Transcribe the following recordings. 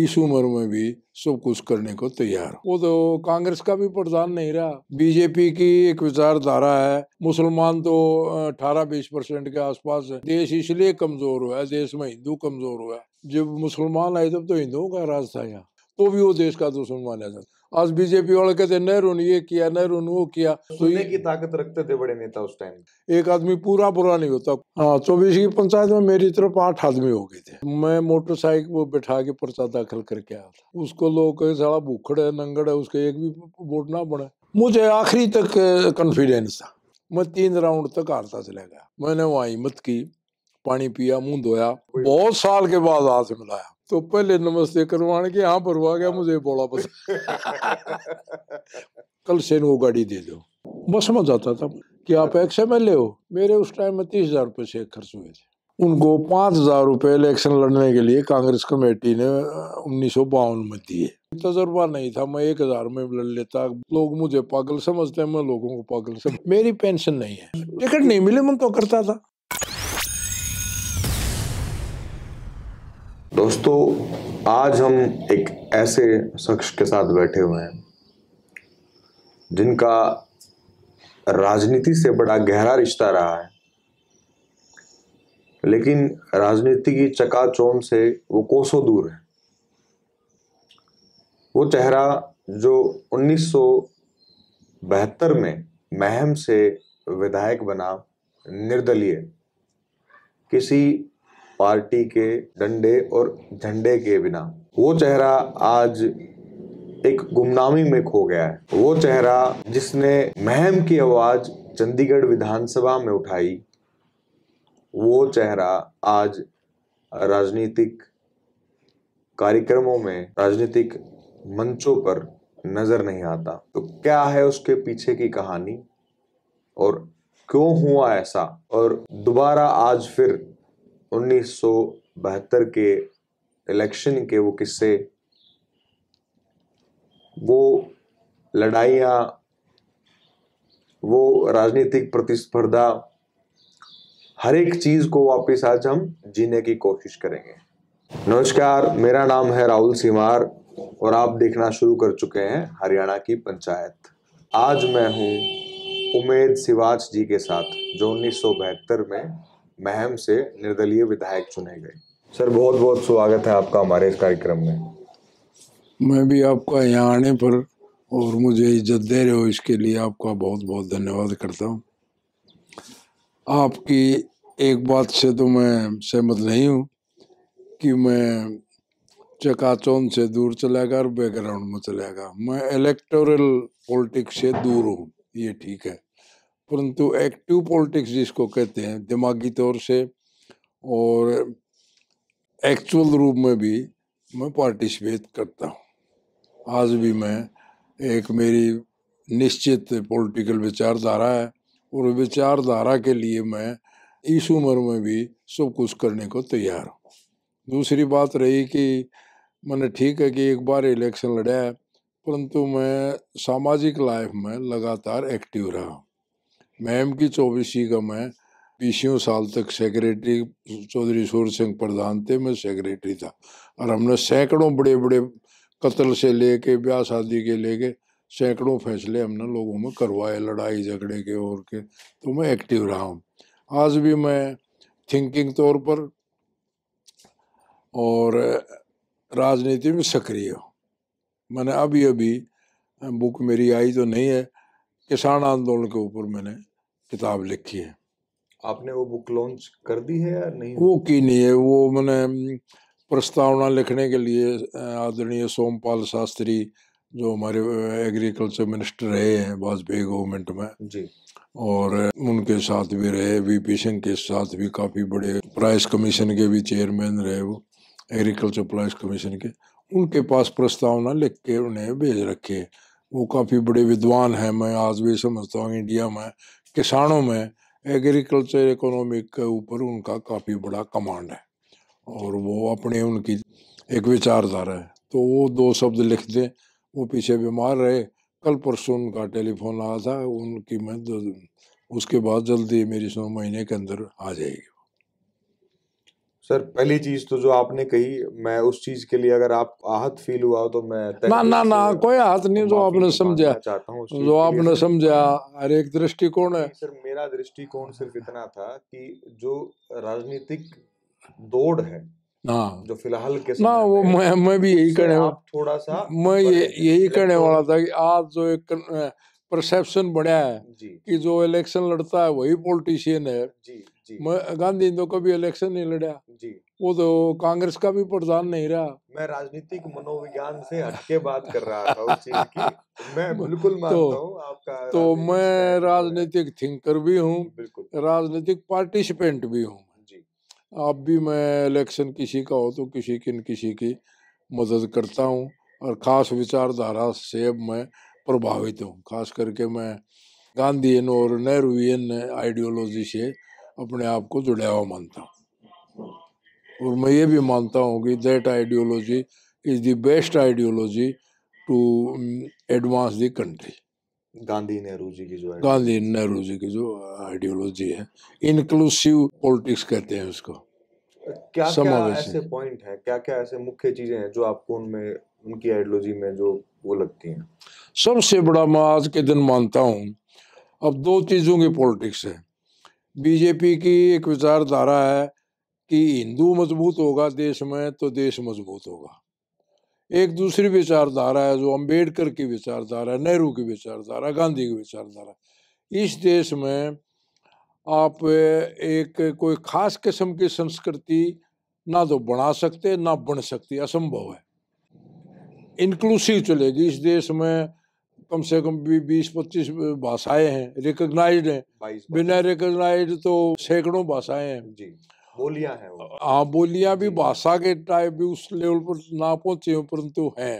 इस उम्र में भी सब कुछ करने को तैयार वो तो कांग्रेस का भी प्रधान नहीं रहा बीजेपी की एक विचारधारा है मुसलमान तो अठारह बीस परसेंट के आसपास है देश इसलिए कमजोर हुआ है देश में हिंदू कमजोर हुआ है जब मुसलमान आए तब तो हिंदुओं का राज था यहाँ तो भी वो देश का दुश्मन माना जाता आज बीजेपी वाले कहते नेहरू ने ये किया नेहरू ने वो किया तो सुनने की ताकत रखते थे बड़े नेता उस टाइम एक आदमी पूरा बुरा नहीं होता हाँ चौबीस की पंचायत में मेरी तरफ आठ आदमी हो गए थे मैं मोटरसाइकिल बैठा के पर्चा दाखिल करके आया था उसको लोग सारा भूखड़ है नंगड़ है उसके एक भी वोट ना बने मुझे आखिरी तक कॉन्फिडेंस था मैं तीन राउंड तक हारता चला गया मैंने वहां हिम्मत की पानी पिया मुंह धोया बहुत साल के बाद हाथ मिलाया तो पहले नमस्ते करवाने के यहाँ पर हुआ गया हाँ। मुझे बोला बस कल से वो गाड़ी दे दो बस समझ आता था कि आप एक्स एम एल ए हो मेरे उस टाइम में तीस हजार रुपये से खर्च हुए थे उनको पाँच हजार रुपये इलेक्शन लड़ने के लिए कांग्रेस कमेटी ने उन्नीस सौ बावन में दिए तजर्बा नहीं था मैं एक हजार में लड़ लेता लोग मुझे पागल समझते हैं मैं लोगों को पागल समझ मेरी पेंशन नहीं है टिकट नहीं मिले मन तो करता था दोस्तों आज हम एक ऐसे शख्स के साथ बैठे हुए हैं जिनका राजनीति से बड़ा गहरा रिश्ता रहा है लेकिन राजनीति की चकाचौन से वो कोसों दूर है वो चेहरा जो उन्नीस में महम से विधायक बना निर्दलीय किसी पार्टी के डंडे और झंडे के बिना वो चेहरा आज एक गुमनामी में खो गया है वो चेहरा जिसने महम की आवाज चंडीगढ़ विधानसभा में उठाई वो चेहरा आज राजनीतिक कार्यक्रमों में राजनीतिक मंचों पर नजर नहीं आता तो क्या है उसके पीछे की कहानी और क्यों हुआ ऐसा और दोबारा आज फिर 1972 के इलेक्शन के वो किस्से वो लड़ाइयाँ वो राजनीतिक प्रतिस्पर्धा हर एक चीज़ को वापस आज हम जीने की कोशिश करेंगे नमस्कार मेरा नाम है राहुल सिमार और आप देखना शुरू कर चुके हैं हरियाणा की पंचायत आज मैं हूँ उमेद सिवाच जी के साथ जो उन्नीस में महम से निर्दलीय विधायक चुने गए सर बहुत बहुत स्वागत है आपका हमारे इस कार्यक्रम में मैं भी आपका यहाँ आने पर और मुझे इज्जत दे रहे हो इसके लिए आपका बहुत बहुत धन्यवाद करता हूँ आपकी एक बात से तो मैं सहमत नहीं हूँ कि मैं चकाचौंध से दूर चला गया और बैकग्राउंड में चला गया मैं इलेक्टोरल पॉलिटिक्स से दूर हूँ ये ठीक है परंतु एक्टिव पॉलिटिक्स जिसको कहते हैं दिमागी तौर से और एक्चुअल रूप में भी मैं पार्टिसिपेट करता हूँ आज भी मैं एक मेरी निश्चित पॉलिटिकल विचारधारा है और विचारधारा के लिए मैं इस उम्र में भी सब कुछ करने को तैयार हूँ दूसरी बात रही कि मैंने ठीक है कि एक बार इलेक्शन लड़ा है परंतु मैं सामाजिक लाइफ में लगातार एक्टिव रहा हूँ मैम की चौबीसी का मैं बीसियों साल तक सेक्रेटरी चौधरी सूर सिंह प्रधान थे मैं सेक्रेटरी था और हमने सैकड़ों बड़े बड़े कत्ल से लेके ब्याह शादी के लेके सैकड़ों फैसले हमने लोगों में करवाए लड़ाई झगड़े के और के तो मैं एक्टिव रहा हूँ आज भी मैं थिंकिंग तौर पर और राजनीति में सक्रिय हूँ मैंने अभी अभी बुक मेरी आई तो नहीं है किसान आंदोलन के ऊपर मैंने किताब लिखी है आपने वो बुक लॉन्च कर दी है या नहीं वो की नहीं है वो मैंने प्रस्तावना लिखने के लिए आदरणीय सोमपाल शास्त्री जो हमारे एग्रीकल्चर मिनिस्टर रहे हैं वाजपेयी गवर्नमेंट में जी और उनके साथ भी रहे वीपी सिंह के साथ भी काफ़ी बड़े प्राइस कमीशन के भी चेयरमैन रहे वो एग्रीकल्चर प्राइस कमीशन के उनके पास प्रस्तावना लिख के उन्हें भेज रखे वो काफ़ी बड़े विद्वान हैं मैं आज भी समझता हूँ इंडिया में किसानों में एग्रीकल्चर इकोनॉमिक के ऊपर उनका काफ़ी बड़ा कमांड है और वो अपने उनकी एक विचारधारा है तो वो दो शब्द लिख दें वो पीछे बीमार रहे कल परसों उनका टेलीफोन आया था उनकी मैं उसके बाद जल्दी मेरी सौ महीने के अंदर आ जाएगी सर पहली चीज तो जो आपने कही मैं उस चीज के लिए अगर आप आहत फील हुआ तो मैं ना ना ना कोई आहत नहीं जो आपने समझा चाहता हूँ जो आपने समझा हर एक दृष्टिकोण है सर मेरा दृष्टिकोण सिर्फ इतना था कि जो राजनीतिक दौड़ है ना हाँ। जो फिलहाल के ना वो मैं मैं भी यही कहने थोड़ा सा मैं ये यही कहने वाला था कि आज जो एक परसेप्शन बढ़ा है कि जो इलेक्शन लड़ता है वही पॉलिटिशियन है जी, जी। गांधी तो कभी इलेक्शन नहीं लड़ा वो तो कांग्रेस का भी प्रधान नहीं रहा मैं राजनीतिक मनोविज्ञान से हटके बात कर रहा था मैं बिल्कुल तो, मानता तो, आपका तो मैं राजनीतिक थिंकर भी हूँ राजनीतिक पार्टिसिपेंट भी हूँ आप भी मैं इलेक्शन किसी का हो तो किसी की न किसी की मदद करता हूँ और ख़ास विचारधारा से मैं प्रभावित हूँ खास करके मैं गांधी और नेहरू आइडियोलॉजी से अपने आप को जुड़ा हुआ मानता हूँ और मैं ये भी मानता हूँ कि that ideology is the best ideology to advance the country Gandhi Nehru ji की जो गांधी नेहरू जी की जो आइडियोलॉजी है इंक्लूसिव पॉलिटिक्स कहते हैं उसको क्या क्या ऐसे पॉइंट है क्या क्या ऐसे मुख्य चीजें हैं जो आपको उनमें उनकी आइडियोलॉजी में जो वो लगती हैं सबसे बड़ा मैं आज के दिन मानता हूँ अब दो चीज़ों की पॉलिटिक्स है बीजेपी की एक विचारधारा है कि हिंदू मजबूत होगा देश में तो देश मजबूत होगा एक दूसरी विचारधारा है जो अंबेडकर की विचारधारा है नेहरू की विचारधारा गांधी की विचारधारा इस देश में आप एक कोई ख़ास किस्म की संस्कृति ना तो बना सकते ना बन सकती असंभव है इंक्लूसिव चलेगी इस देश में कम से कम भी बीस पच्चीस भाषाएं हैं रिकोगनाइज हैं बिना रिकोगनाइज तो सैकड़ों भाषाएं हैं जी बोलियां हैं हाँ बोलियां भी भाषा के टाइप भी उस लेवल पर ना पहुंचे हो परंतु हैं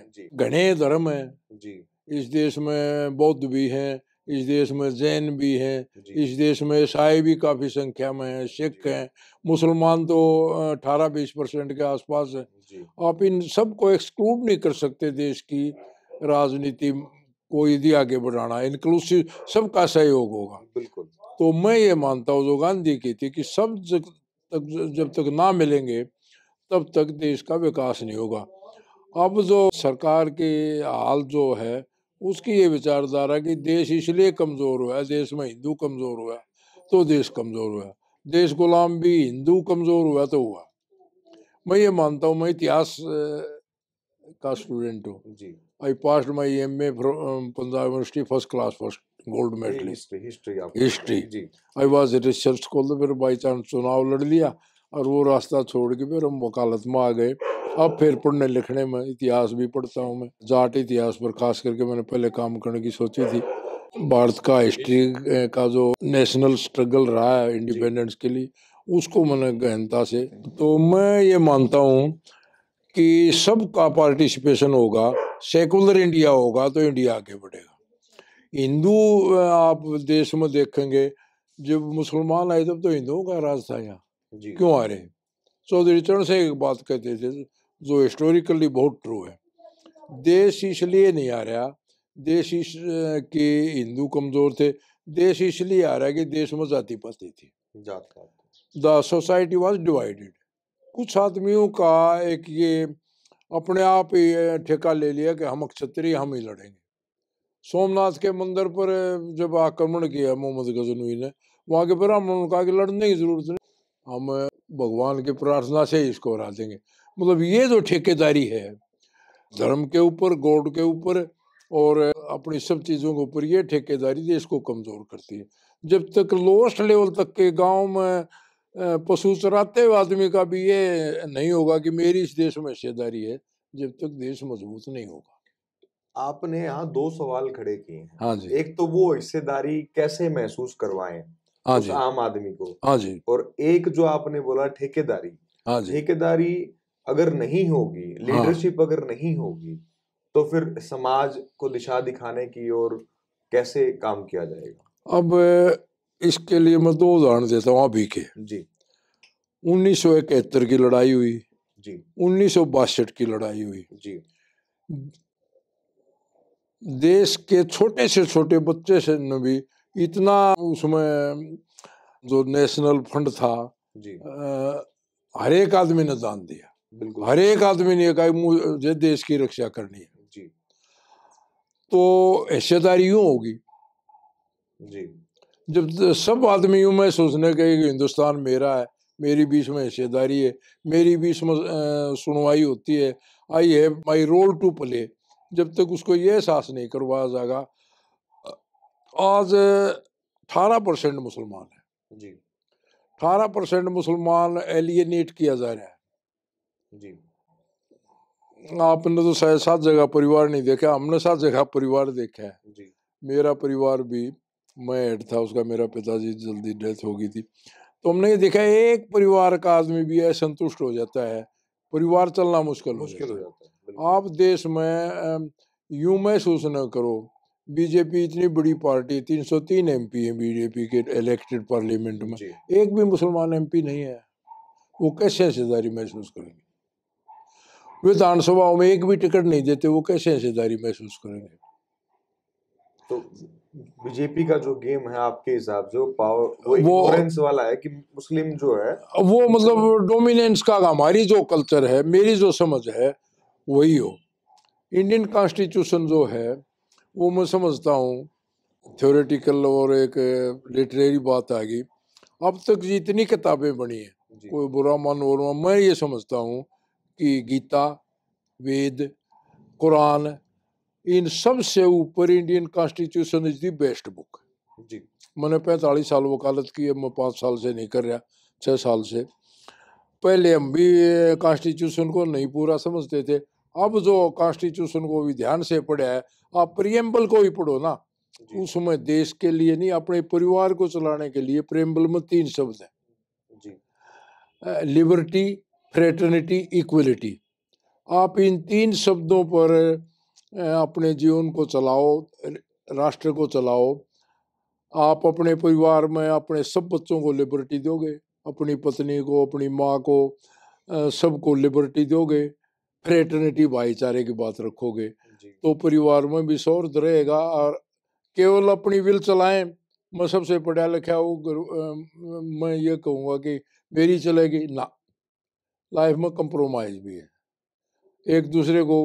घने धर्म हैं जी इस देश में बौद्ध भी हैं इस देश में जैन भी हैं इस देश में ईसाई भी काफ़ी संख्या में हैं सिख हैं मुसलमान तो अठारह बीस परसेंट के आसपास है आप इन सब को एक्सक्लूड नहीं कर सकते देश की राजनीति को यदि आगे बढ़ाना इंक्लूसिव सबका सहयोग होगा बिल्कुल तो मैं ये मानता हूँ जो गांधी की थी कि सब जब तक जब तक ना मिलेंगे तब तक देश का विकास नहीं होगा अब जो सरकार के हाल जो है उसकी ये विचारधारा कि देश इसलिए कमज़ोर हुआ है देश में हिंदू कमज़ोर हुआ है तो देश कमज़ोर हुआ है देश गुलाम भी हिंदू कमज़ोर हुआ तो हुआ मैं ये मानता हूँ मैं इतिहास का स्टूडेंट हूँ I pass my M A Punjab University first class first gold medallist history history I was research scholar फिर बाई चांस चुनाव लड़ लिया और वो रास्ता छोड़ के फिर हम वकालत में आ गए अब फिर पढ़ने लिखने में इतिहास भी पढ़ता हूँ मैं जाट इतिहास पर खास करके मैंने पहले काम करने की सोची थी भारत का हिस्ट्री का जो नेशनल स्ट्रगल रहा है इंडिपेंडेंस के लिए उसको मैंने गहनता से तो मैं ये मानता हूँ कि सबका पार्टिसिपेशन होगा सेकुलर इंडिया होगा तो इंडिया आगे बढ़ेगा हिंदू आप देश में देखेंगे जब मुसलमान आए तब तो हिंदुओं का राज था यहाँ क्यों आ रहे चौधरी चरण से एक बात कहते थे जो हिस्टोरिकली बहुत ट्रू है देश इसलिए नहीं आ रहा देश इस के हिंदू कमज़ोर थे देश इसलिए आ रहा है कि देश में जाति पाती थी जात द सोसाइटी वॉज डिवाइडेड कुछ आदमियों का एक ये अपने आप ही ठेका ले लिया कि हम क्षत्रिय हम ही लड़ेंगे सोमनाथ के मंदिर पर जब आक्रमण किया मोहम्मद गजनवी ने वहाँ के ब्राह्मणों ने कहा कि लड़ने की जरूरत नहीं हम भगवान की प्रार्थना से इसको हरा देंगे मतलब ये जो ठेकेदारी है धर्म के ऊपर गोड के ऊपर और अपनी सब चीज़ों के ऊपर ये ठेकेदारी देश को कमज़ोर करती है जब तक लोएस्ट लेवल तक के गांव में पशु चराते हुए आदमी का भी ये नहीं होगा कि मेरी इस देश में हिस्सेदारी है जब तक देश मजबूत नहीं होगा आपने यहाँ दो सवाल खड़े किए हाँ जी एक तो वो हिस्सेदारी कैसे महसूस करवाए हाँ जी आम आदमी को हाँ जी और एक जो आपने बोला ठेकेदारी हाँ जी ठेकेदारी अगर नहीं होगी हाँ। लीडरशिप हाँ। अगर नहीं होगी तो फिर समाज को दिशा दिखाने की ओर कैसे काम किया जाएगा अब इसके लिए मैं दो उदाहरण देता हूँ अभी के जी उन्नीस की लड़ाई हुई जी उन्नीस की लड़ाई हुई जी देश के छोटे से छोटे बच्चे से न भी इतना उसमें जो नेशनल फंड था जी हर एक आदमी ने दान दिया बिल्कुल हर एक आदमी ने कहा मुझे देश की रक्षा करनी है जी तो हिस्सेदारी यूं होगी जी जब सब आदमियों में सोचने का हिंदुस्तान मेरा है मेरी बीच में हिस्सेदारी है मेरी बीच में सुनवाई होती है I have my role to play जब तक उसको ये एहसास नहीं करवाया जाएगा आज अठारह परसेंट मुसलमान है जी अठारह परसेंट मुसलमान एलियनेट किया जा रहा है जी आपने तो शायद सात जगह परिवार नहीं देखा हमने सात जगह परिवार देखा है जी मेरा परिवार भी मैं एड था उसका मेरा पिताजी जल्दी डेथ हो गई थी तो हमने ये देखा एक परिवार का आदमी भी असंतुष्ट हो जाता है परिवार चलना मुश्किल हो जाता है आप देश में यूं महसूस न करो बीजेपी इतनी बड़ी पार्टी 303 एमपी हैं बीजेपी के इलेक्टेड पार्लियामेंट में एक भी मुसलमान एमपी नहीं है वो कैसे हिस्सेदारी महसूस करेंगे विधानसभाओं में एक भी टिकट नहीं देते वो कैसे हिस्सेदारी महसूस करेंगे तो बीजेपी का जो गेम है आपके हिसाब से पावर वो ऑरेंज वाला है कि मुस्लिम जो है वो मतलब डोमिनेंस का हमारी जो कल्चर है मेरी जो समझ है वही हो इंडियन कॉन्स्टिट्यूशन जो है वो मैं समझता हूँ थ्योरेटिकल और एक लिटरेरी eh, बात आ गई अब तक जितनी किताबें बनी हैं कोई बुरा मन और मैं ये समझता हूँ कि गीता वेद कुरान इन सब से ऊपर Indian constitution is the best book जी मैंने पैंतालीस साल वकालत की है मैं पाँच साल से नहीं कर रहा छः साल से पहले हम भी कॉन्स्टिट्यूशन को नहीं पूरा समझते थे अब जो कॉन्स्टिट्यूशन को भी ध्यान से पढ़ा है आप प्रियम्बल को भी पढ़ो ना उसमें देश के लिए नहीं अपने परिवार को चलाने के लिए प्रेम्बल में तीन शब्द हैं लिबर्टी फ्रेटर्निटी इक्वलिटी आप इन तीन शब्दों पर अपने जीवन को चलाओ राष्ट्र को चलाओ आप अपने परिवार में अपने सब बच्चों को लिबर्टी दोगे अपनी पत्नी को अपनी माँ को सबको लिबर्टी दोगे फ्रेटर्निटी भाईचारे की बात रखोगे तो परिवार में भी सौर्द रहेगा और केवल अपनी विल चलाएं मैं सबसे पढ़ा लिखा हूँ मैं ये कहूँगा कि मेरी चलेगी ना लाइफ में कंप्रोमाइज़ भी है एक दूसरे को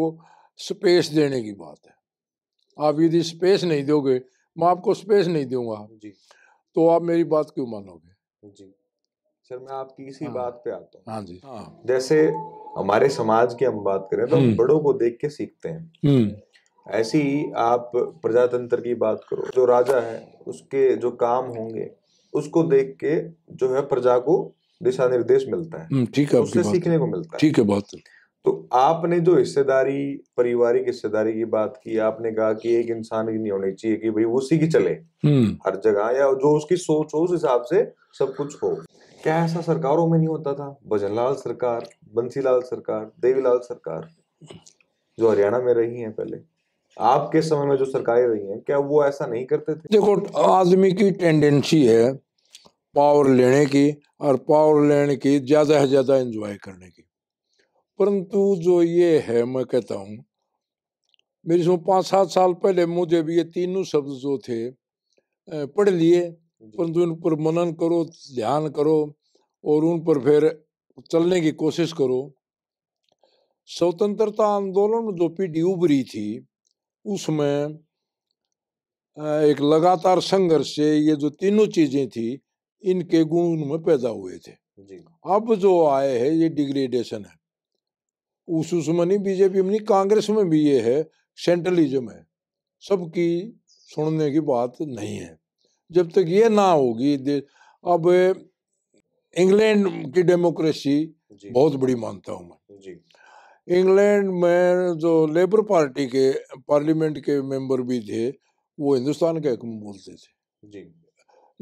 स्पेस देने की बात है आप यदि स्पेस नहीं दोगे मैं आपको स्पेस नहीं दूंगा जी तो आप मेरी बात क्यों मानोगे जी सर मैं आपकी इसी हाँ, बात पे आता हूँ हाँ जी हाँ। जैसे हमारे समाज की हम बात करें तो हम्म। बड़ों को देख के सीखते हैं हम्म। ऐसी आप प्रजातंत्र की बात करो जो राजा है उसके जो काम होंगे उसको देख के जो है प्रजा को दिशा निर्देश मिलता है हम्म, ठीक है उससे सीखने को मिलता है ठीक है बहुत तो आपने जो हिस्सेदारी पारिवारिक हिस्सेदारी की बात की आपने कहा कि एक इंसान की नहीं होनी चाहिए कि भाई उसी की चले हम्म। हर जगह या जो उसकी सोच हो उस हिसाब से सब कुछ हो क्या ऐसा सरकारों में नहीं होता था भजनलाल सरकार बंसीलाल सरकार देवीलाल सरकार जो हरियाणा में रही है पहले आपके समय में जो सरकारें रही हैं क्या वो ऐसा नहीं करते थे देखो आदमी की टेंडेंसी है पावर लेने की और पावर लेने की ज्यादा से ज्यादा एंजॉय करने की परंतु जो ये है मैं कहता हूँ मेरे से पाँच सात साल पहले मुझे भी ये तीनों शब्द जो थे पढ़ लिए परंतु उन पर मनन करो ध्यान करो और उन पर फिर चलने की कोशिश करो स्वतंत्रता आंदोलन में जो पीढ़ी उभरी थी उसमें एक लगातार संघर्ष से ये जो तीनों चीजें थी इनके गुण में पैदा हुए थे अब जो आए हैं ये डिग्रेडेशन है उस उसमें नहीं बीजेपी में नहीं कांग्रेस में भी ये है सेंट्रलिज्म है सबकी सुनने की बात नहीं है जब तक ये ना होगी अब इंग्लैंड की डेमोक्रेसी बहुत बड़ी मानता हूँ मैं इंग्लैंड में जो लेबर पार्टी के पार्लियामेंट के मेंबर भी थे वो हिंदुस्तान के हक में बोलते थे जी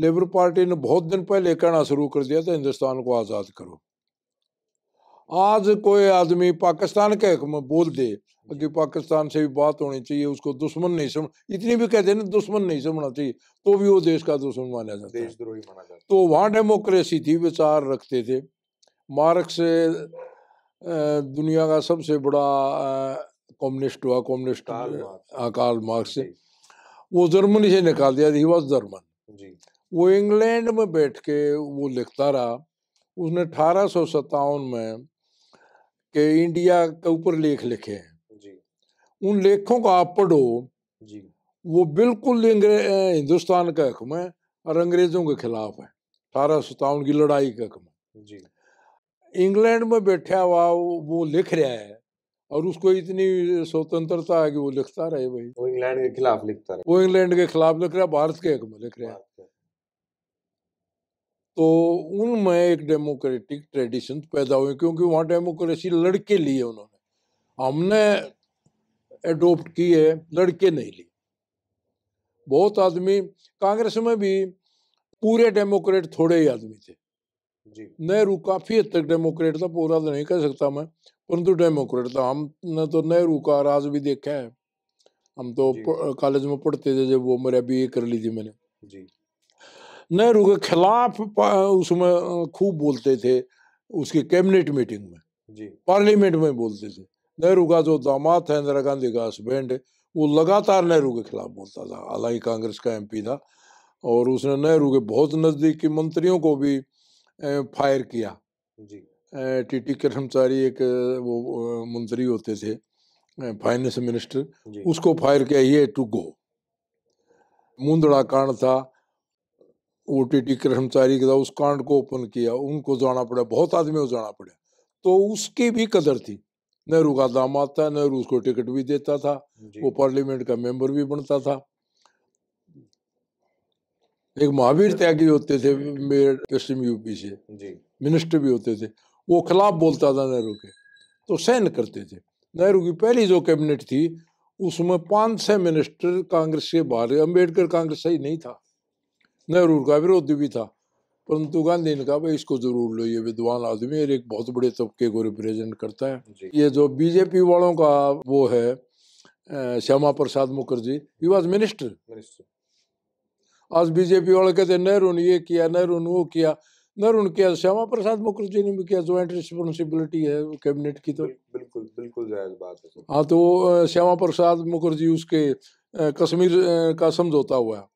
लेबर पार्टी ने बहुत दिन पहले कहना शुरू कर दिया था हिंदुस्तान को आज़ाद करो आज कोई आदमी पाकिस्तान के हक में बोल दे कि पाकिस्तान से भी बात होनी चाहिए उसको दुश्मन नहीं समझ इतनी भी कहते ना दुश्मन नहीं समझना चाहिए तो भी वो देश का दुश्मन माना जाता देशद्रोही माना जाता तो वहाँ डेमोक्रेसी थी विचार रखते थे मार्क्स दुनिया का सबसे बड़ा कम्युनिस्ट हुआ कम्युनिस्ट अकाल मार्क्स वो जर्मनी से निकाल दिया ही वॉज जर्मन वो इंग्लैंड में बैठ के वो लिखता रहा उसने अठारह में के इंडिया के ऊपर लेख लिखे हैं उन लेखों को आप पढ़ो जी वो बिल्कुल हिंदुस्तान का हकम है और अंग्रेजों के खिलाफ है अठारह सतावन की लड़ाई का हकम जी इंग्लैंड में बैठा हुआ वो लिख रहा है और उसको इतनी स्वतंत्रता है कि वो लिखता रहे भाई वो इंग्लैंड के खिलाफ लिखता रहे वो इंग्लैंड के खिलाफ लिख रहा है भारत के हक में लिख रहा है तो उनमें एक डेमोक्रेटिक ट्रेडिशन पैदा हुए क्योंकि वहाँ डेमोक्रेसी लड़के लिए उन्होंने हमने एडोप्ट की है लड़के नहीं लिए बहुत आदमी कांग्रेस में भी पूरे डेमोक्रेट थोड़े ही आदमी थे नेहरू काफी हद तक डेमोक्रेट था पूरा तो नहीं कह सकता मैं परंतु डेमोक्रेट था हमने तो नेहरू का राज भी देखा है हम तो कॉलेज में पढ़ते थे जब वो मेरा बी कर ली थी मैंने जी नेहरू के खिलाफ उसमें खूब बोलते थे उसकी कैबिनेट मीटिंग में जी पार्लियामेंट में बोलते थे नेहरू का जो तो दामाद था इंदिरा गांधी का हस्बैंड वो लगातार नेहरू के खिलाफ बोलता था हालांकि कांग्रेस का एमपी था और उसने नेहरू के बहुत नज़दीक के मंत्रियों को भी फायर किया जी टी टी कर्मचारी एक वो मंत्री होते थे फाइनेंस मिनिस्टर उसको फायर किया ये टू गो मुंदड़ा कांड था ओ टी टी कर्मचारी का उस कांड को ओपन किया उनको जाना पड़ा बहुत आदमी को जाना पड़ा तो उसकी भी कदर थी नेहरू का दामाद था नेहरू उसको टिकट भी देता था वो पार्लियामेंट का मेंबर भी बनता था एक महावीर त्यागी होते थे पश्चिम यूपी से मिनिस्टर भी होते थे वो खिलाफ बोलता था नेहरू के तो सहन करते थे नेहरू की पहली जो कैबिनेट थी उसमें पांच छह मिनिस्टर कांग्रेस के बाहर अम्बेडकर कांग्रेस सही नहीं था नेहरू का विरोध भी था परंतु गांधी ने कहा भाई इसको जरूर लो ये विद्वान आदमी और एक बहुत बड़े तबके को रिप्रेजेंट करता है ये जो बीजेपी वालों का वो है Shyama Prasad Mukherjee he was minister आज बीजेपी वाले कहते नेहरू ने ये किया नेहरू ने वो किया नेहरू ने किया श्यामा प्रसाद मुखर्जी ने भी किया ज्वाइंट रिस्पॉन्सिबिलिटी है कैबिनेट की तो बिल्कुल बिल्कुल जायज बात है हाँ तो श्यामा प्रसाद मुखर्जी उसके कश्मीर का समझौता हुआ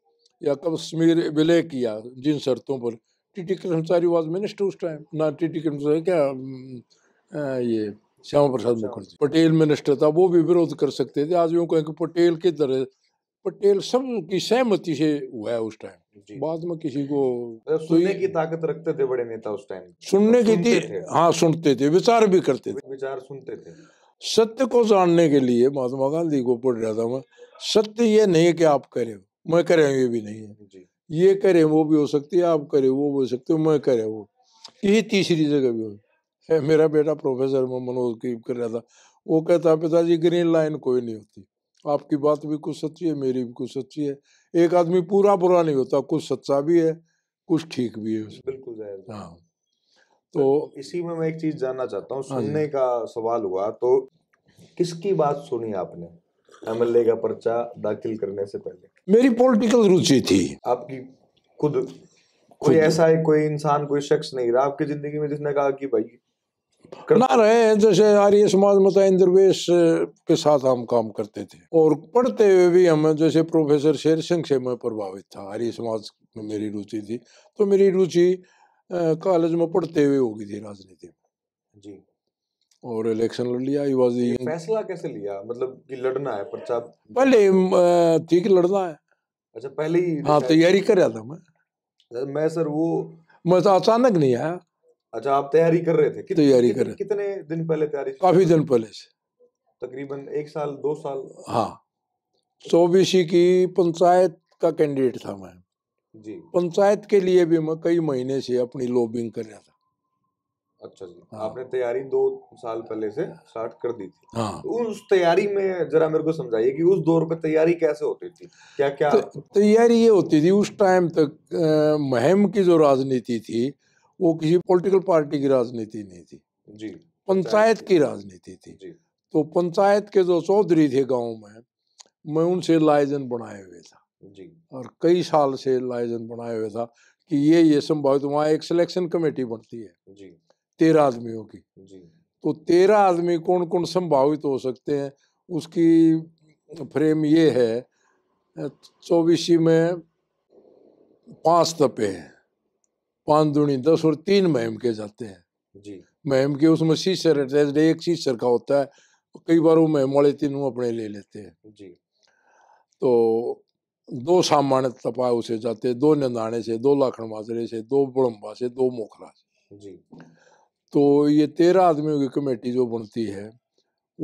या कश्मीर विलय किया जिन शर्तों पर T T Krishnamachari was minister उस टाइम ना टी टी कर्मचारी क्या आ, ये श्यामा प्रसाद अच्छा। मुखर्जी पटेल मिनिस्टर था वो भी विरोध कर सकते थे आज यूँ कहें कि पटेल के तरह पटेल सब की सहमति से हुआ है उस टाइम बाद में किसी को मतलब सुनने की ताकत रखते थे बड़े नेता उस टाइम सुनने की थी हाँ सुनते थे विचार भी करते थे विचार सुनते थे सत्य को जानने के लिए महात्मा गांधी को पढ़ रहा था मैं सत्य ये नहीं कि आप कह रहे हो मैं करे ये भी नहीं है जी। ये करे वो भी हो सकती है आप करे वो भी हो सकते हो मैं करे वो यही तीसरी जगह भी हो मेरा बेटा प्रोफेसर में मनोज की कर रहा था वो कहता पिताजी ग्रीन लाइन कोई नहीं होती आपकी बात भी कुछ सच्ची है मेरी भी कुछ सच्ची है एक आदमी पूरा बुरा नहीं होता कुछ सच्चा भी है कुछ ठीक भी है बिल्कुल हाँ तो, तो इसी में मैं एक चीज जानना चाहता हूँ हाँ सुनने का सवाल हुआ तो किसकी बात सुनी आपने एमएलए का पर्चा दाखिल करने से पहले मेरी पॉलिटिकल रुचि थी आपकी खुद कोई ऐसा है कोई इंसान कोई शख्स नहीं रहा आपकी जिंदगी में जिसने कहा कि भाई करना रहे जैसे आर्य समाज मत इंद्रवेश के साथ हम काम करते थे और पढ़ते हुए भी हम जैसे प्रोफेसर शेर सिंह से मैं प्रभावित था आर्य समाज में मेरी रुचि थी तो मेरी रुचि कॉलेज में पढ़ते हुए होगी थी राजनीति में जी और इलेक्शन लड़ लिया ही फैसला कैसे लिया मतलब कि लड़ना है प्रचार पहले ठीक लड़ना है अच्छा पहले ही हाँ तैयारी कर रहा था मैं अच्छा, मैं सर वो मैं तो अचानक नहीं आया अच्छा आप तैयारी कर रहे थे तैयारी कर रहे कितने दिन पहले तैयारी काफी दिन पहले से तकरीबन एक साल दो साल हाँ चौबीसी की पंचायत का कैंडिडेट था मैं जी पंचायत के लिए भी मैं कई महीने से अपनी लॉबिंग कर रहा था अच्छा जी हाँ। आपने तैयारी दो साल पहले से स्टार्ट कर दी थी हाँ। तो उस तैयारी में जरा मेरे को समझाइए कि उस दौर पे तैयारी कैसे होती थी क्या क्या तो तैयारी ये होती थी उस टाइम तक महम की जो राजनीति थी वो किसी पॉलिटिकल पार्टी की राजनीति नहीं थी जी पंचायत की राजनीति थी जी तो पंचायत के जो चौधरी थे गाँव में मैं उनसे लाइजन बनाए हुए था जी और कई साल से लाइजन बनाए हुए था कि ये ये संभावित वहाँ एक सिलेक्शन कमेटी बनती है जी तेरह आदमियों की तो तेरह आदमी कौन कौन संभावित हो सकते हैं उसकी फ्रेम ये है चौबीसी में पांच तपे हैं पांच दूनी दस और तीन महम के जाते हैं जी महीम के उसमें शीशर अटैच एक शीशर का होता है कई बार वो महम वाले तीनों अपने ले लेते हैं जी तो दो सामान्य तपा उसे जाते दो नंदाने से दो लाखन माजरे से दो बुड़म्बा से दो मोखरा से जी तो ये तेरह आदमियों की कमेटी जो बनती है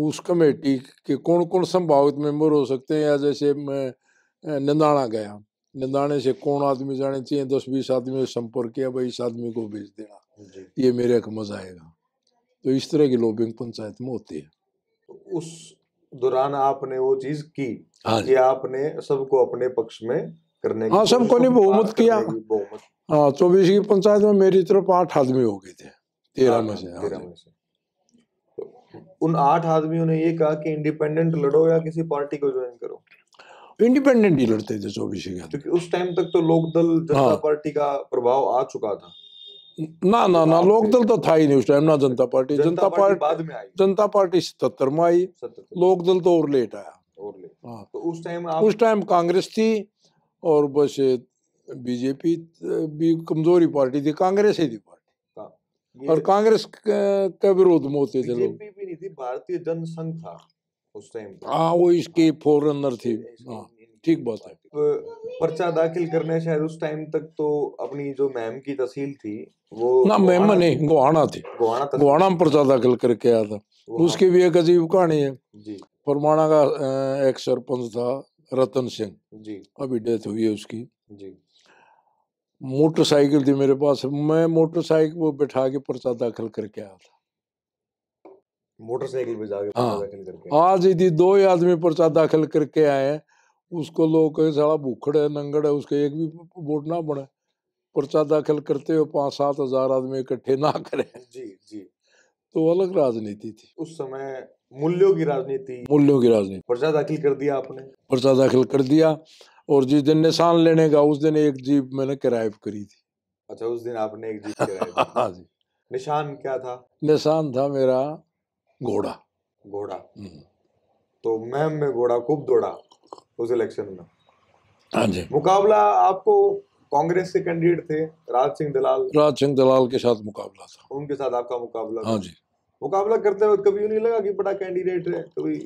उस कमेटी के कौन कौन संभावित मेंबर हो सकते हैं या जैसे मैं नंदाणा गया नंदाणे से कौन आदमी जाने चाहिए दस बीस आदमी से संपर्क किया भाई इस आदमी को भेज देना ये मेरे एक मजा आएगा तो इस तरह की लोबिंग पंचायत में होती है तो उस दौरान आपने वो चीज की हाँ कि आपने सबको अपने पक्ष में करने हाँ सबको नहीं बहुमत किया हाँ चौबीस की पंचायत में मेरी तरफ आठ आदमी हो गए थे तेरह हाँ, में से हाँ तेरह में से उन आठ आदमियों ने ये कहा कि इंडिपेंडेंट लड़ो या किसी पार्टी को ज्वाइन करो इंडिपेंडेंट ही लड़ते थे चौबीस क्योंकि उस टाइम तक तो लोकदल जनता हाँ। पार्टी का प्रभाव आ चुका था ना ना ना लोकदल तो था ही नहीं उस टाइम ना जनता पार्टी जनता पार्टी बाद में आई जनता पार्टी सतर में आई लोकदल तो और लेट आया और लेट हाँ तो उस टाइम उस टाइम कांग्रेस थी और बस बीजेपी भी कमजोरी पार्टी थी कांग्रेस ही थी और कांग्रेस का विरोध में होते थे लोग भी नहीं थी भारतीय जनसंघ था उस टाइम हाँ वो हाँ, इसके फोरनर रनर थे ठीक बात है पर्चा दाखिल करने शायद उस टाइम तक तो अपनी जो मैम की तहसील थी वो ना मैम नहीं गोहाना थी गोहाना में पर्चा दाखिल करके आया था हाँ। उसकी भी एक अजीब कहानी है परमाणा का एक सरपंच था रतन सिंह जी अभी डेथ हुई है उसकी जी मोटरसाइकिल थी मेरे पास मैं मोटरसाइकिल वो बैठा के पर्चा दाखिल करके आया था मोटरसाइकिल पे जाके हाँ आज यदि दो ही आदमी पर्चा दाखिल करके आए हैं उसको लोग कहे साला भूखड़ है नंगड़ है उसके एक भी वोट ना बने पर्चा दाखिल करते हो पाँच सात हजार आदमी इकट्ठे ना करें जी जी तो अलग राजनीति थी उस समय मूल्यों की राजनीति मूल्यों की राजनीति पर्चा दाखिल कर दिया आपने पर्चा दाखिल कर दिया और जिस दिन निशान लेने का उस दिन एक जीप मैंने किराए पर करी थी अच्छा उस दिन आपने एक जीप हाँ जी निशान क्या था निशान था मेरा घोड़ा घोड़ा हम्म। तो मैम में घोड़ा खूब दौड़ा उस इलेक्शन में हाँ जी मुकाबला आपको कांग्रेस के कैंडिडेट थे राज सिंह दलाल राज सिंह दलाल के साथ मुकाबला था उनके साथ आपका मुकाबला हाँ जी मुकाबला करते वक्त कभी नहीं लगा कि बड़ा कैंडिडेट है कभी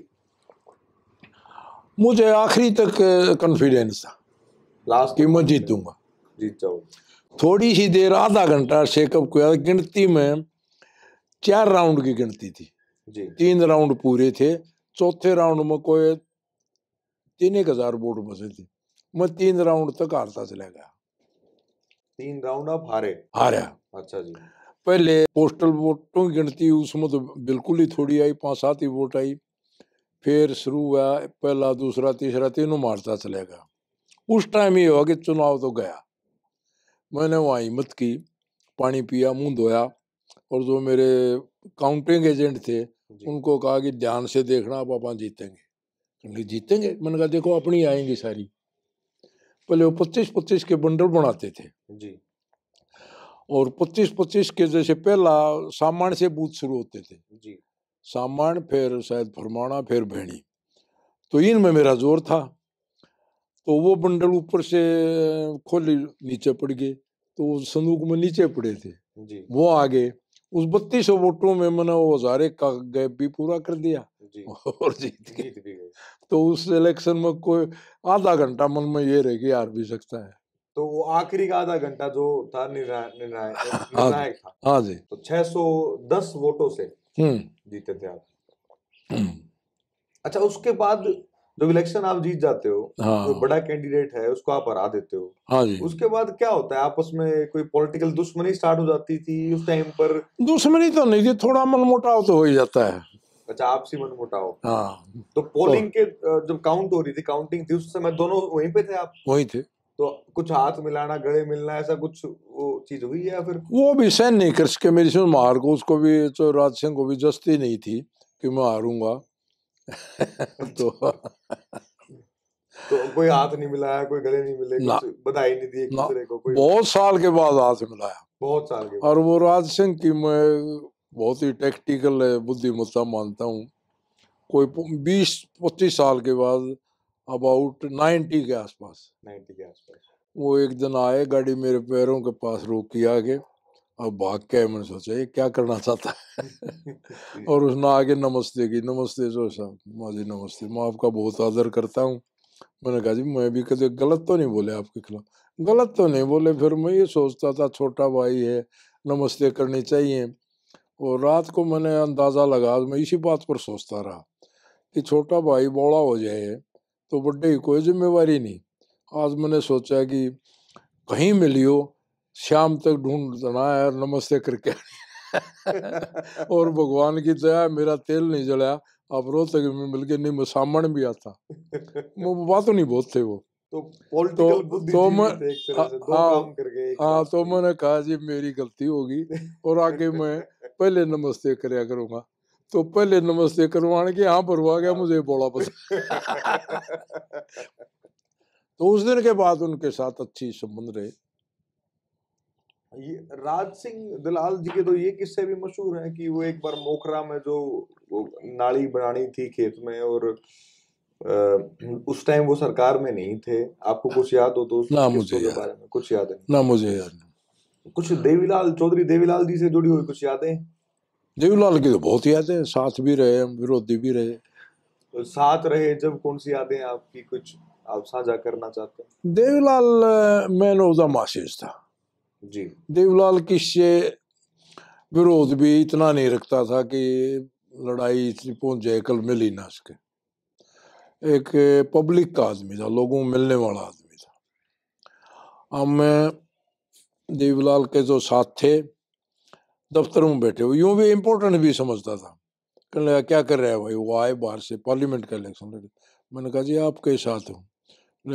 मुझे आखिरी तक कॉन्फिडेंस था लास्ट की मैं जीतूंगा जीत थोड़ी ही देर आधा घंटा शेकअप को गिनती में चार राउंड की गिनती थी जी तीन राउंड पूरे थे चौथे राउंड में कोई तीन एक हजार वोट बसे थे मैं तीन राउंड तक हारता चला गया तीन राउंड आप हारे हारे अच्छा जी पहले पोस्टल वोटों की गिनती उसमें तो बिल्कुल ही थोड़ी आई पांच सात ही वोट आई फिर शुरू हुआ पहला दूसरा तीसरा तीनों मारता चले गया उस टाइम ये हुआ कि चुनाव तो गया मैंने वहाँ हिम्मत की पानी पिया मुंह धोया और जो मेरे काउंटिंग एजेंट थे उनको कहा कि ध्यान से देखना आप अपना जीतेंगे जीतेंगे मैंने कहा देखो अपनी आएंगी सारी पहले वो पच्चीस पच्चीस के बंडल बनाते थे जी और पच्चीस पच्चीस के जैसे पहला सामान्य से बूथ शुरू होते थे जी सामान फिर शायद फरमाना फिर भेणी तो इन में मेरा जोर था तो वो बंडल ऊपर से खोली नीचे पड़ गए तो संदूक में नीचे पड़े थे जी। वो आ गए उस बत्तीस सौ वोटों में मैंने वो हजारे का गैप भी पूरा कर दिया जी। और जीत गए तो उस इलेक्शन में कोई आधा घंटा मन में ये रह गया यार भी सकता है तो वो आखिरी का आधा घंटा जो था हाँ निर्णायक था हाँ जी तो 610 वोटों से हम्म। जीते थे आप हम्म। अच्छा उसके बाद जब इलेक्शन आप जीत जाते हो हाँ। तो बड़ा कैंडिडेट है उसको आप हरा देते हो हाँ जी। उसके बाद क्या होता है आपस में कोई पॉलिटिकल दुश्मनी स्टार्ट हो जाती थी उस टाइम पर दुश्मनी तो नहीं थी थोड़ा मनमोटाव तो हो ही जाता है अच्छा आपसी मनमुटाव हाँ तो पोलिंग तो, के जब काउंट हो रही थी काउंटिंग थी उस समय दोनों वहीं पे थे आप वहीं थे तो कुछ हाथ मिलाना गले मिलना ऐसा कुछ वो चीज हुई है फिर वो भी सहन नहीं कर सके मेरी सुन मार को उसको भी तो राज सिंह को भी जस्ती नहीं थी कि मैं हारूंगा तो अच्छा। तो कोई हाथ नहीं मिलाया कोई गले नहीं मिले बधाई नहीं दी को कोई बहुत साल के बाद हाथ मिलाया बहुत साल के और वो राज सिंह की मैं बहुत ही टेक्टिकल बुद्धिमत्ता मानता हूँ कोई बीस पच्चीस साल के बाद अबाउट नाइन्टी के आसपास नाइन्टी के आसपास वो एक दिन आए गाड़ी मेरे पैरों के पास के आगे अब भाग के मैंने सोचा ये क्या करना चाहता है और उसने आगे नमस्ते की नमस्ते सो साहब माँ जी नमस्ते मैं आपका बहुत आदर करता हूँ मैंने कहा जी मैं भी कभी गलत तो नहीं बोले आपके खिलाफ गलत तो नहीं बोले फिर मैं ये सोचता था छोटा भाई है नमस्ते करनी चाहिए और रात को मैंने अंदाज़ा लगा मैं इसी बात पर सोचता रहा कि छोटा भाई बौड़ा हो जाए तो बड़े की कोई जिम्मेवारी नहीं आज मैंने सोचा कि कहीं मिलियो शाम तक ढूंढना है नमस्ते करके और भगवान की दया मेरा तेल नहीं जलाया अब रो तक मिल के नहीं मसामण भी आता वो नहीं बहुत थे वो तो तो, तो मैं हाँ, हाँ तो मैंने कहा जी मेरी गलती होगी और आगे मैं पहले नमस्ते करूंगा तो पहले नमस्ते करवाने के यहाँ पर हुआ गया मुझे बोला पसंद तो उस दिन के बाद उनके साथ अच्छी संबंध रहे ये राज सिंह दलाल जी के तो ये किस्से भी मशहूर हैं कि वो एक बार मोखरा में जो नाली बनानी थी खेत में और आ, उस टाइम वो सरकार में नहीं थे आपको कुछ याद हो तो ना मुझे याद। बारे में कुछ याद है ना मुझे याद कुछ देवीलाल चौधरी देवीलाल जी से जुड़ी हुई कुछ यादें देवीलाल की तो बहुत यादें साथ भी रहे हम विरोधी भी रहे तो साथ रहे जब कौन सी यादें आपकी कुछ आप साझा करना चाहते हैं Devilal man of the masses था जी देवीलाल किससे विरोध भी इतना नहीं रखता था कि लड़ाई इतनी पहुंच जाए कल मिल ही ना सके एक पब्लिक का आदमी था लोगों को मिलने वाला आदमी था हम देवीलाल के जो साथ थे दफ्तरों में बैठे हुए यूं भी इम्पोर्टेंट भी समझता था कहने लगा क्या कर रहा है भाई वो आए बाहर से पार्लियामेंट का इलेक्शन लड़े मैंने कहा जी आपके साथ हूँ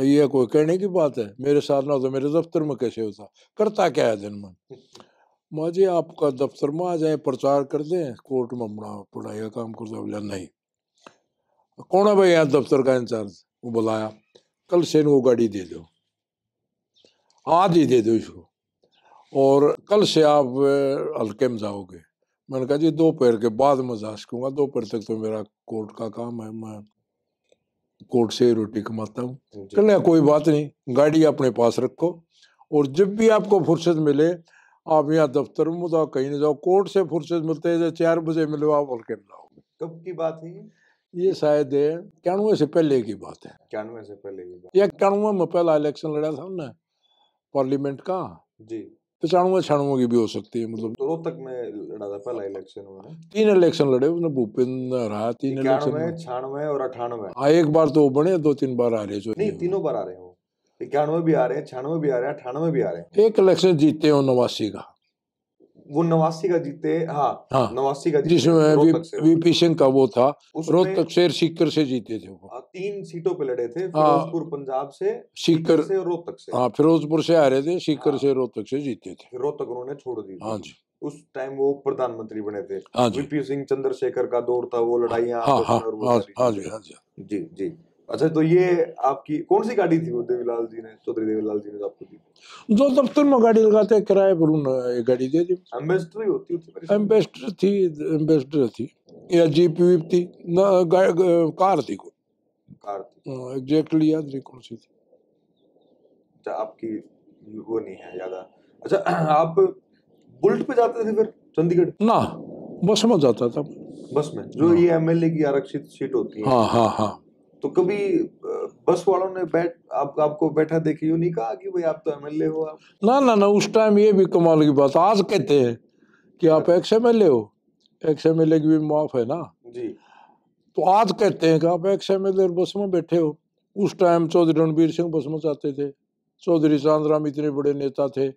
ये कोई कहने की बात है मेरे साथ ना तो मेरे दफ्तर में कैसे होता करता क्या है दिन में माँ जी आपका दफ्तर में आ जाए प्रचार कर दें कोर्ट में अपना पढ़ाई का काम करता बोला नहीं कौन है भाई यहाँ दफ्तर का इंचार्ज वो बुलाया कल से वो गाड़ी दे दो आज ही दे दो इसको और कल से आप हल्के में जाओगे मैंने कहा जी दो पैर के बाद मैं जा सकूँगा पैर तक तो मेरा कोर्ट का काम है मैं कोर्ट से रोटी कमाता हूँ कहना कोई बात नहीं गाड़ी अपने पास रखो और जब भी आपको फुर्सत मिले आप यहाँ दफ्तर में जाओ कहीं ना जाओ कोर्ट से फुर्सत मिलते हैं चार बजे मिलो आप हल्के में जाओगे कब की बात है ये शायद इक्यानवे से पहले की बात है इक्यानवे से पहले की बात इक्यानवे में पहला इलेक्शन लड़ा था हमने पार्लियामेंट का जी पचानवे तो छियानवे की भी हो सकती है मतलब तो में लड़ा था पहला इलेक्शन तीन इलेक्शन लड़े उसने भूपेंद्र रहा तीन इलेक्शन छियानवे और अठानवे हाँ एक बार तो बने दो तीन बार आ रहे जो नहीं तीनों बार आ रहे हो इक्यानवे भी आ रहे हैं छियानवे भी आ रहे हैं अठानवे भी आ रहे हैं एक इलेक्शन जीते हो नवासी का वो नवासी का जीते हाँ, हाँ नवासी का जीते जिसमें वीपी सिंह का वो था रोहतक से सीकर से जीते थे वो हाँ, तीन सीटों पे लड़े थे हाँ। फिरोजपुर पंजाब से सीकर से रोहतक से हाँ फिरोजपुर से आ रहे थे सीकर हाँ। से रोहतक से जीते थे रोहतक उन्होंने छोड़ दी हाँ जी उस टाइम वो प्रधानमंत्री बने थे वीपी सिंह चंद्रशेखर का दौर था वो लड़ाइया जी जी अच्छा तो ये आपकी कौन सी गाड़ी थी वो देवीलाल जी ने चौधरी देवीलाल जी ने आपको दी जो दफ्तर में गाड़ी लगाते किराए पर उन्होंने गाड़ी दे दी एम्बेसडर ही होती होती एम्बेसडर थी एम्बेसडर थी या जीप वीप थी ना गा, कार थी को कार थी एग्जैक्टली याद नहीं कौन सी थी अच्छा आपकी वो नहीं है याद अच्छा आप बुलेट पे जाते थे फिर चंडीगढ़ ना बस में जाता था बस में जो हाँ। ये एमएलए की आरक्षित सीट होती है हाँ हाँ हाँ तो कभी बस वालों ने बैठ आप आपको बैठा देखे यू नहीं कहा कि भाई आप तो एमएलए हो आप ना ना ना उस टाइम ये भी कमाल की बात आज कहते हैं कि आप एक्स एम एल ए हो एक्स एम एल ए की भी माफ है ना जी तो आज कहते हैं कि आप एक्स एम एल ए बस में बैठे हो उस टाइम चौधरी रणबीर सिंह बस में जाते थे चौधरी चांद राम इतने बड़े नेता थे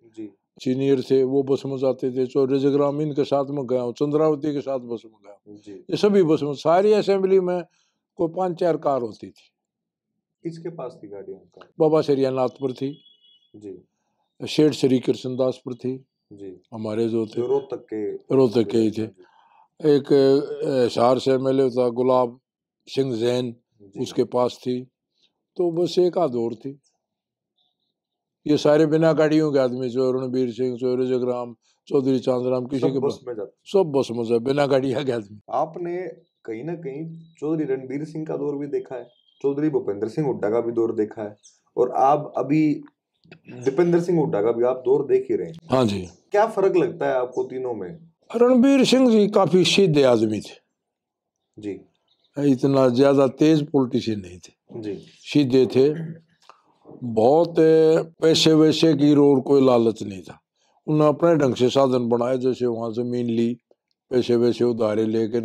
सीनियर थे वो बस में जाते थे चौधरी जगराम इनके साथ में गया चंद्रावती के साथ बस में गया ये सभी बस में सारी असेंबली में कोई पांच चार कार होती थी किसके पास थी गाड़ियाँ बाबा सरियानाथ पर थी जी शेठ श्री कृष्णदासपुर थी जी हमारे जो थे रोहतक के रोहतक के ही थे एक शहर से एम था गुलाब सिंह जैन उसके पास थी तो बस एक आध और थी ये सारे बिना गाड़ियों के आदमी जो रणबीर सिंह चौरे जगराम चौधरी चांदराम किसी के बस में जाते सब बस में जाते बिना गाड़िया के आदमी आपने कहीं ना कहीं चौधरी रणबीर सिंह का दौर भी देखा है चौधरी भूपेंद्र सिंह हुड्डा का भी दौर देखा है और आप अभी दीपेंद्र सिंह हुड्डा का भी आप दौर देख ही रहे हैं हाँ जी क्या फर्क लगता है आपको तीनों में रणबीर सिंह जी काफी सीधे आदमी थे जी इतना ज्यादा तेज पॉलिटिशियन नहीं थे जी सीधे थे बहुत पैसे वैसे की और कोई लालच नहीं था उन्होंने अपने ढंग से साधन बनाए जैसे वहां जमीन ली पैसे वैसे उधारे लेके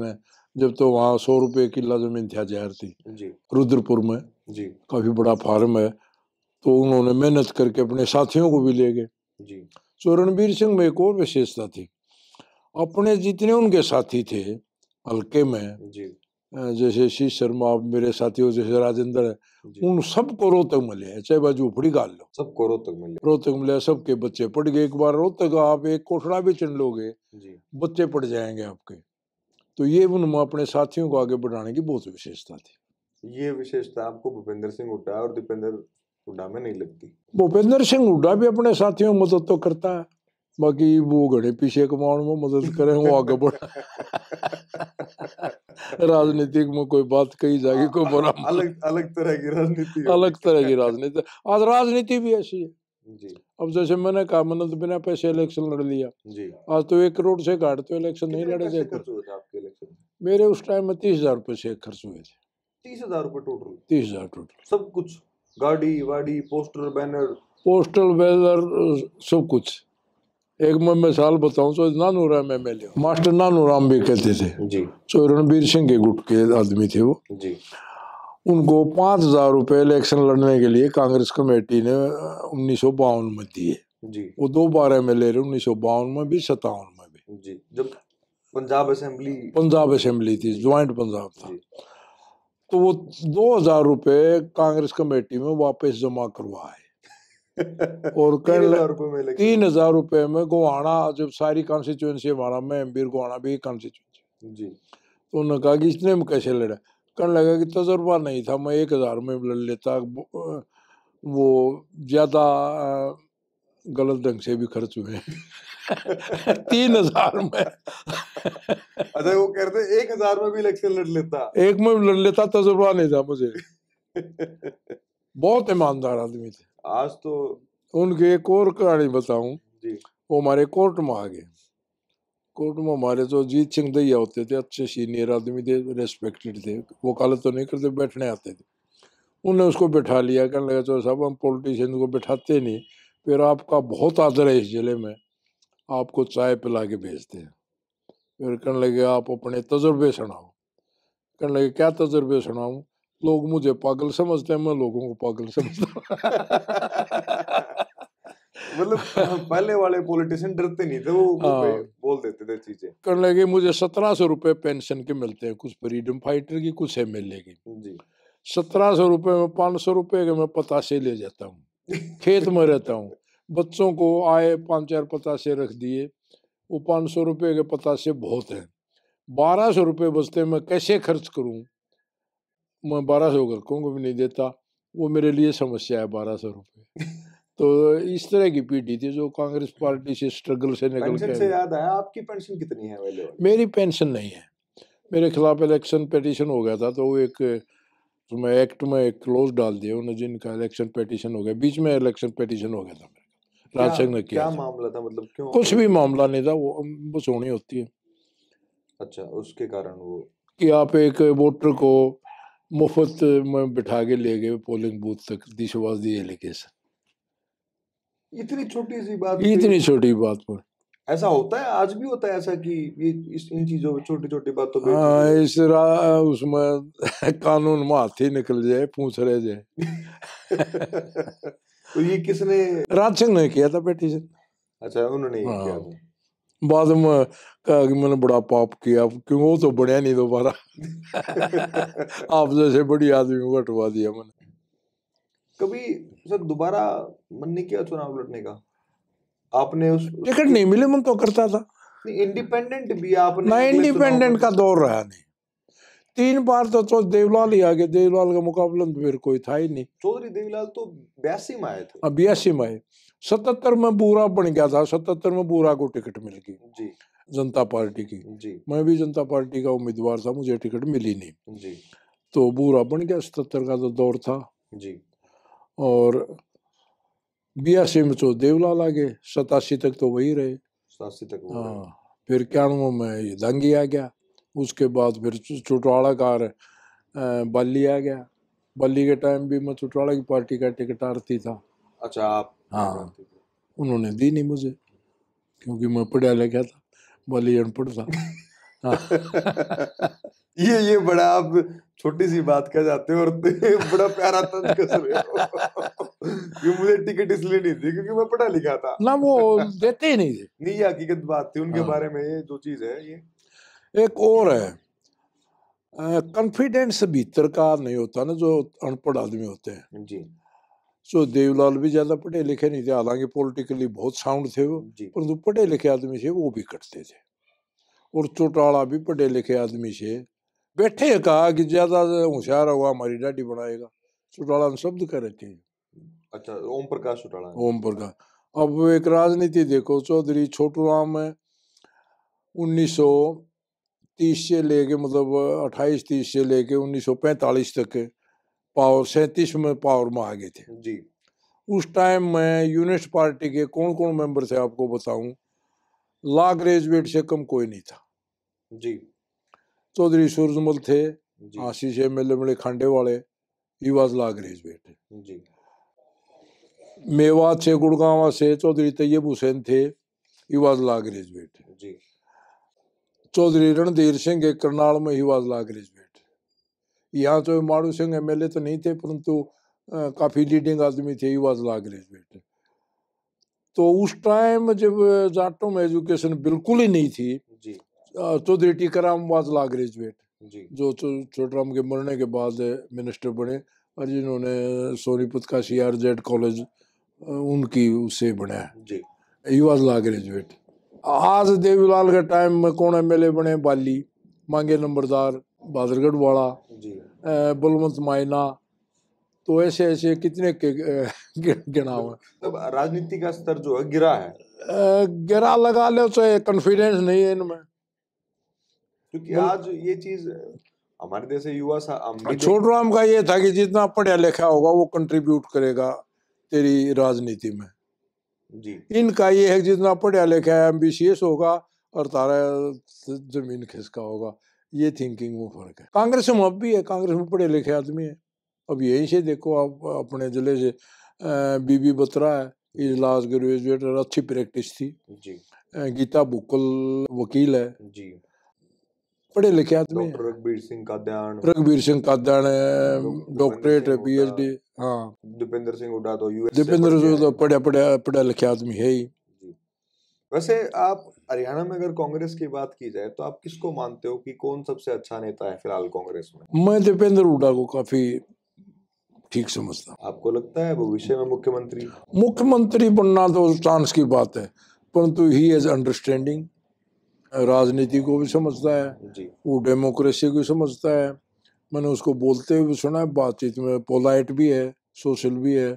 जब तो वहाँ सौ रुपये किला जमीन थी जहर थी रुद्रपुर में जी काफ़ी बड़ा फार्म है तो उन्होंने मेहनत करके अपने साथियों को भी ले गए तो रणबीर सिंह में एक और विशेषता थी अपने जितने उनके साथी थे हल्के में जैसे शी शर्मा मेरे साथियों जैसे राजेंद्र है उन सबको रोहतक में लिया चाहे बाजू फड़ी गाल लो सबको रोहतक में रोहतक में लिया सबके बच्चे पढ़ गए एक बार रोहतक आप एक कोठड़ा भी चुन लोगे बच्चे पड़ जाएंगे आपके तो ये उन अपने साथियों को आगे बढ़ाने की बहुत विशेषता थी ये विशेषता आपको भूपेंद्र सिंह हुड्डा और दीपेंद्र हुड्डा में नहीं लगती भूपेंद्र सिंह हुड्डा भी अपने साथियों मदद तो करता है बाकी वो घड़े पीछे कमाने में मदद करें वो आगे बढ़ा राजनीतिक में कोई बात कही जाएगी कोई बोला अलग अलग तरह की राजनीति अलग तरह की राजनीति आज राजनीति भी ऐसी है अब जैसे मैंने कहा मैंने तो बिना पैसे इलेक्शन लड़ लिया जी आज तो एक करोड़ से घाट तो इलेक्शन नहीं लड़े थे मेरे उस टाइम में तीस हजार रुपये से खर्च हुए थे तीस हजार रुपये टोटल तीस हजार टोटल सब कुछ गाड़ी वाड़ी पोस्टर बैनर पोस्टल बैनर सब कुछ एक मैं मिसाल बताऊं तो Nanuram M L master Nanuram भी कहते थे जी तो रणबीर सिंह के गुट के आदमी थे वो जी उनको पाँच हजार रुपये इलेक्शन लड़ने के लिए कांग्रेस कमेटी ने उन्नीस सौ बावन में दिए जी वो दो बार एम एल ए रहे उन्नीस सौ बावन में भी सत्तावन में भी जी जब पंजाब असेंबली पंजाब असेंबली थी ज्वाइंट पंजाब था तो वो दो हजार रुपये कांग्रेस कमेटी में वापस जमा करवाए और कहने तीन हजार रुपये में गोहाना जब सारी कॉन्स्टिट्यूंसी हमारा मैं एम गोहाना भी कॉन्स्टिट्यूंसी जी तो उन्होंने कहा कि इसने में कैसे लड़ा कहने लगा कि तजर्बा नहीं था मैं एक हज़ार में लड़ लेता वो ज़्यादा गलत ढंग से भी खर्च हुए तीन हजार में अच्छा वो कहते एक हजार में भी इलेक्शन लड़ लेता एक में भी लड़ लेता तजुर्बा नहीं था मुझे बहुत ईमानदार आदमी थे आज तो उनके एक और कहानी बताऊं वो हमारे कोर्ट में आ गए कोर्ट में हमारे जो जीत सिंह दैया होते थे अच्छे सीनियर आदमी थे रेस्पेक्टेड थे वो काले तो नहीं करते बैठने आते थे उन्होंने उसको बैठा लिया कहने लगा चलो साहब हम पॉलिटिशियन को बैठाते नहीं फिर आपका बहुत आदर है इस ज़िले में आपको चाय पिला के भेजते हैं फिर कहने लगे आप अपने तजुर्बे सुनाओ कहने लगे क्या तजुर्बे सुनाऊँ लोग मुझे पागल समझते हैं मैं लोगों को पागल समझता हूँ मतलब पहले वाले पॉलिटिशियन डरते नहीं थे वो हाँ। बोल देते थे चीजें करने लगे मुझे सत्रह सौ रुपये पेंशन के मिलते हैं कुछ फ्रीडम फाइटर की कुछ एम एल की सत्रह सौ रुपये में पाँच सौ रुपये के मैं पतासे ले जाता हूँ खेत में रहता हूँ बच्चों को आए पाँच चार पतासे रख दिए वो पाँच सौ रुपये के पतासे बहुत हैं बारह सौ रुपये बचते मैं कैसे खर्च करूँ मैं बारह सौ घर को भी नहीं देता वो मेरे लिए समस्या है बारह सौ रुपये तो इस तरह की पीढ़ी थी जो कांग्रेस हाँ। पार्टी से स्ट्रगल से निकल के से याद आया आपकी पेंशन कितनी है मेरी पेंशन नहीं है मेरे खिलाफ इलेक्शन पिटिशन हो गया था तो वो एक उसमें तो एक्ट में एक क्लोज डाल दिया उन्होंने जिनका इलेक्शन पिटिशन हो गया बीच में इलेक्शन पिटिशन हो गया था राज सिंह ने किया क्या मामला था मतलब क्यों कुछ भी मामला नहीं था वो बस होनी होती है अच्छा उसके कारण वो कि आप एक वोटर को मुफ्त में बिठा के ले गए पोलिंग बूथ तक दिशवास दी एलिगेशन इतनी छोटी सी बात इतनी छोटी बात पर ऐसा होता है आज भी होता है ऐसा कि ये इस इन चीजों में छोटी छोटी बातों पे हाँ इस उसमें कानून में हाथी निकल जाए पूछ रहे जाए तो ये किसने राज सिंह ने किया था पेटिशन अच्छा उन्होंने हाँ। किया बाद में कहा कि मैंने बड़ा पाप किया क्यों वो तो बढ़िया नहीं दोबारा आप जैसे बड़ी आदमी को हटवा दिया मैंने कभी सर दोबारा मन नहीं किया चुनाव लड़ने का आपने उस टिकट नहीं मिले मन तो करता था इंडिपेंडेंट भी आपने ना इंडिपेंडेंट का दौर रहा नहीं तीन बार तो, तो देवलाल ही आगे देवलाल का मुकाबला तो फिर कोई था ही नहीं चौधरी देवलाल तो बयासी में आए थे हाँ बयासी में आए सतहत्तर में बूरा बन गया था सतहत्तर में बूरा को टिकट मिल गई जी जनता पार्टी की जी मैं भी जनता पार्टी का उम्मीदवार था मुझे टिकट मिली नहीं जी तो बूरा बन गया सतहत्तर का तो दौर था जी और बयासी में तो देवलाल आ गए सतासी तक तो वही रहे सतासी तक हाँ फिर इक्यानवे में दंगी आ गया उसके बाद फिर चुटवाड़ा कार बाली आ गया बाली के टाइम भी मैं चुटवाड़ा की पार्टी का टिकट आरती था अच्छा आप हाँ उन्होंने दी नहीं मुझे क्योंकि मैं पढ़ा लिखा था बाली अनपढ़ था हाँ। ये ये बड़ा आप छोटी सी बात कह जाते हो और बड़ा प्यारा तंज कस रहे हो मुझे टिकट इसलिए नहीं थी क्योंकि मैं पढ़ा लिखा था ना वो देते ही नहीं थे नहीं ये हकीकत बात थी उनके हाँ। बारे में ये जो चीज़ है ये एक और है कॉन्फिडेंस भीतर का नहीं होता ना जो अनपढ़ आदमी होते हैं जी जो देवलाल भी ज़्यादा पढ़े लिखे नहीं थे हालांकि पॉलिटिकली बहुत साउंड थे वो परंतु पढ़े लिखे आदमी थे वो भी कटते थे और चौटाला भी पढ़े लिखे आदमी से बैठे कहा कि ज्यादा होशियार होगा हमारी डाडी बनाएगा चौटाला ने शब्द कर रखे अच्छा ओम प्रकाश चौटाला ओम प्रकाश अब एक राजनीति देखो चौधरी छोटू राम उन्नीस तीस से लेके मतलब अट्ठाईस तीस से लेके उन्नीस सौ पैंतालीस तक पावर सैतीस में पावर में आ गए थे जी उस टाइम में यूनिस्ट पार्टी के कौन कौन मेंबर थे आपको बताऊं ला ग्रेजुएट से कम कोई नहीं था जी चौधरी सूरजमल थे आशीष एम एल एमड़े खांडे वाले ही वॉज लागरेज बेटे जी मेवात से गुड़गांव से चौधरी तैयब हुसैन थे ही वॉज लागरेज बेटे जी चौधरी रणधीर सिंह करनाल में ही वॉज लागरेज बेटे यहाँ तो माड़ू सिंह एम तो नहीं थे परंतु काफी लीडिंग आदमी थे ही वॉज लागरेज बेटे तो उस टाइम जब जाटों में एजुकेशन बिल्कुल ही नहीं थी चौधरी टीकाराम वाजला ग्रेजुएट जो छोटराम के मरने के बाद मिनिस्टर बने और जिन्होंने सोनीपत का सी आर जेड कॉलेज उनकी उससे बनाया जी ही वाज ला ग्रेजुएट आज देवीलाल के टाइम में कौन एम एल ए बने बाली मांगे नंबरदार बहादुरगढ़ वाला बलवंत मायना तो ऐसे ऐसे कितने के गिना हुआ राजनीति का स्तर जो है गिरा है गिरा लगा लो चाहे कॉन्फिडेंस नहीं है इनमें क्योंकि आज ये चीज हमारे देश युवा हाँ, छोटू राम का ये था कि जितना पढ़ा लिखा होगा वो कंट्रीब्यूट करेगा तेरी राजनीति में जी इनका ये है जितना पढ़ा लिखा है एमबीसीएस होगा और तारा जमीन खिसका होगा ये थिंकिंग में फर्क है कांग्रेस में अब भी है कांग्रेस में पढ़े लिखे आदमी है अब यहीं से देखो आप अपने जिले से बीबी बत्रा है इजलास ग्रेजुएट अच्छी प्रैक्टिस थी जी गीता बुकल वकील है जी पढ़े लिखे आदमी रघबीर सिंह काद्यान रघबीर सिंह काद्यान है डॉक्टरेट है पीएचडी हाँ दीपेंद्र सिंह हुड्डा तो यूएस दीपेंद्र सिंह तो पढ़ा पढ़ा पढ़ा लिखा आदमी है ही वैसे आप हरियाणा में अगर कांग्रेस की बात की जाए तो आप किसको मानते हो कि कौन सबसे अच्छा नेता है फिलहाल कांग्रेस में मैं दीपेंद्र हुड्डा को काफी ठीक समझता हूँ आपको लगता है भविष्य में मुख्यमंत्री मुख्यमंत्री बनना तो चांस की बात है परंतु ही इज अंडरस्टैंडिंग राजनीति को भी समझता है वो डेमोक्रेसी को समझता है मैंने उसको बोलते हुए सुना है बातचीत में पोलाइट भी है सोशल भी है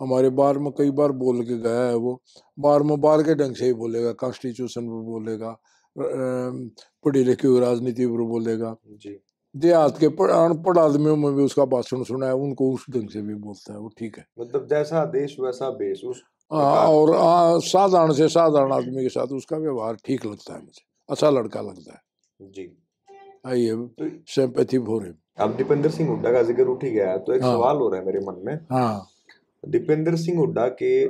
हमारे बार में कई बार बोल के गया है वो बार में बार के ढंग से ही बोलेगा कॉन्स्टिट्यूशन पर बोलेगा पढ़ी लिखी हुई राजनीति पर बोलेगा देहात के अनपढ़ आदमियों में भी उसका भाषण सुना है उनको उस ढंग से भी बोलता है वो ठीक है मतलब जैसा देश वैसा बेस उस हाँ, और हाँ, साधारण से साधारण आदमी के साथ उसका व्यवहार ठीक लगता है मुझे अच्छा लड़का लगता है जी आइए तो सिंपैथी भोरे अब दीपेंद्र सिंह हुड्डा का जिक्र उठ ही गया तो एक हाँ, सवाल हो रहा है मेरे मन में हाँ दीपेंद्र सिंह हुड्डा के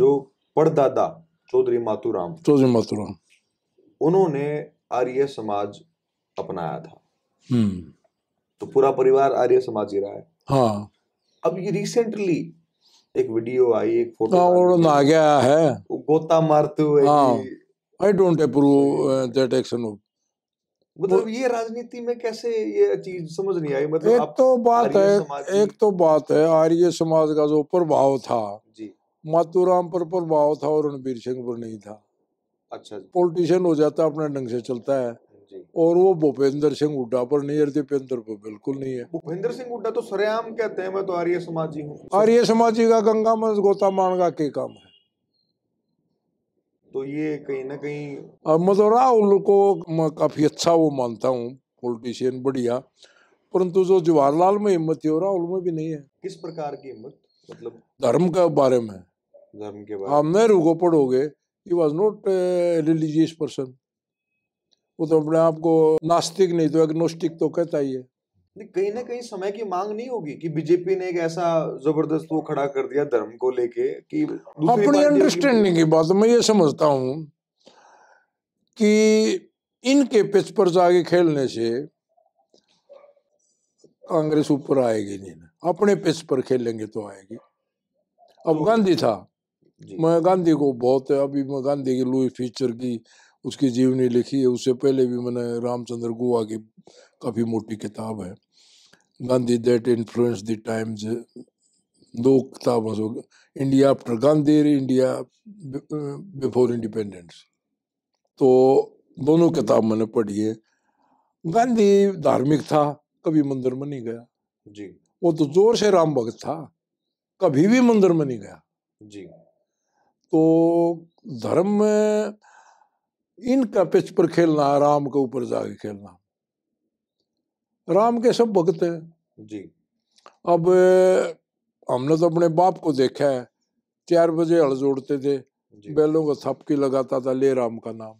जो परदादा चौधरी माथुराम चौधरी माथुराम उन्होंने आर्य समाज अपनाया था हम्म। तो पूरा परिवार आर्य समाज ही रहा है हाँ अब ये रिसेंटली एक वीडियो आई एक फोटो हाँ, और ना गया है गोता मारते हुए I don't approve that action मतलब ये राजनीति में कैसे ये चीज समझ नहीं आई मतलब एक तो बात है एक तो बात है आर्य समाज का जो प्रभाव था जी मातूराम पर प्रभाव था और रणबीर सिंह पर नहीं था अच्छा पॉलिटिशियन हो जाता अपने ढंग से चलता है और वो भूपेंद्र सिंह हुड्डा पर नहीं है दीपेंद्र पर बिल्कुल नहीं है भूपेंद्र सिंह हुड्डा तो सरेआम कहते हैं मैं तो आर्य समाजी हूँ आर्य समाजी का गंगा में गोता मान का के काम है तो ये कहीं ना कहीं अब मैं तो राहुल को मैं काफी अच्छा वो मानता हूँ पॉलिटिशियन बढ़िया परंतु जो जवाहरलाल में हिम्मत है राहुल में भी नहीं है किस प्रकार की हिम्मत मतलब धर्म के बारे में धर्म के बारे में आप नेहरू को पढ़ोगे he was not religious person वो तो अपने आप को नास्तिक नहीं तो एग्नोस्टिक तो कहता ही है कहीं ना कहीं समय की मांग नहीं होगी कि बीजेपी ने एक ऐसा जबरदस्त वो खड़ा कर दिया धर्म को लेके कि अपनी अंडरस्टैंडिंग की बात मैं ये समझता हूँ कि इनके पिच पर जाके खेलने से कांग्रेस ऊपर आएगी नहीं अपने पिच पर खेलेंगे तो आएगी अब तो गांधी था मैं गांधी को बहुत अभी मैं गांधी की लुई फीचर की उसकी जीवनी लिखी है उससे पहले भी मैंने रामचंद्र गोवा की काफ़ी मोटी किताब है Gandhi that influence the times दो किताबों से India after Gandhi India before independence तो दोनों किताब मैंने पढ़ी है गांधी धार्मिक था कभी मंदिर में नहीं गया जी वो तो जोर से राम भक्त था कभी भी मंदिर में नहीं गया जी तो धर्म में इनका पिच पर खेलना राम के ऊपर जाके खेलना राम के सब भक्त है जी अब हमने तो अपने बाप को देखा है चार बजे हल जोड़ते थे बैलों को थपकी लगाता था ले राम का नाम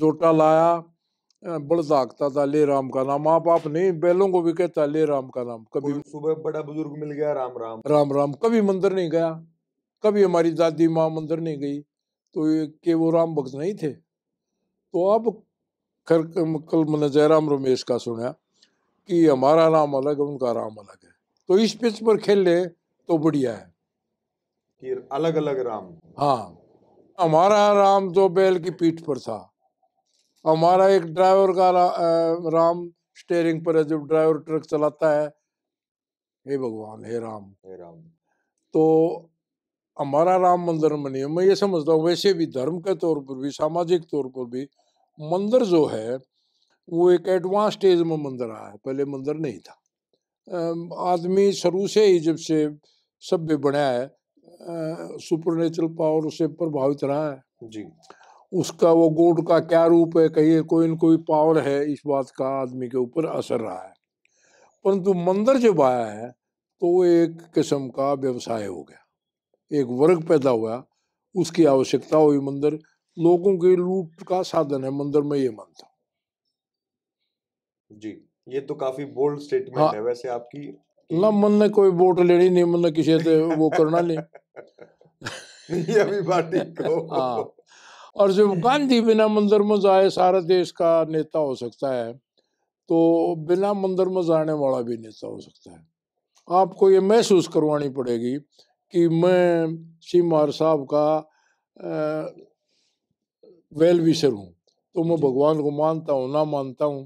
जोटा लाया बड़ बड़दागता था ले राम का नाम आप आप नहीं बैलों को भी कहता ले राम का नाम कभी सुबह बड़ा बुजुर्ग मिल गया राम राम राम राम कभी मंदिर नहीं गया कभी हमारी दादी माँ मंदिर नहीं गई तो ये के वो राम भक्त नहीं थे तो अब खर कल मैंने जयराम रमेश का सुना कि हमारा नाम अलग है उनका राम अलग है तो इस पिच पर खेल ले तो बढ़िया है कि अलग अलग राम हाँ हमारा राम जो बैल की पीठ पर था हमारा एक ड्राइवर का रा, राम स्टेयरिंग पर है जब ड्राइवर ट्रक चलाता है हे भगवान हे राम हे राम तो हमारा राम मंदिर में नहीं मैं ये समझता हूँ वैसे भी धर्म के तौर पर भी सामाजिक तौर पर भी मंदिर जो है वो एक एडवांस स्टेज में मंदिर आया है पहले मंदिर नहीं था आदमी शुरू से ही जब से सभ्य बनाया है नेचुरल पावर से प्रभावित रहा है जी उसका वो गोड का क्या रूप है कहीं कोई न कोई पावर है इस बात का आदमी के ऊपर असर रहा है परंतु मंदिर जब आया है तो एक किस्म का व्यवसाय हो गया एक वर्ग पैदा हुआ उसकी आवश्यकता हुई मंदिर लोगों के लूट का साधन है मंदिर में ये मानता जी ये तो काफी बोल्ड स्टेटमेंट हाँ, है वैसे आपकी ना मन ने कोई वोट लेनी नहीं मन ने किसी से वो करना नहीं ये अभी पार्टी को हाँ और जब गांधी बिना मंदिर में जाए सारे देश का नेता हो सकता है तो बिना मंदिर में जाने वाला भी नेता हो सकता है आपको ये महसूस करवानी पड़ेगी कि मैं सिमार साहब का आ, वेल विशर हूँ तो मैं भगवान को मानता हूँ ना मानता हूँ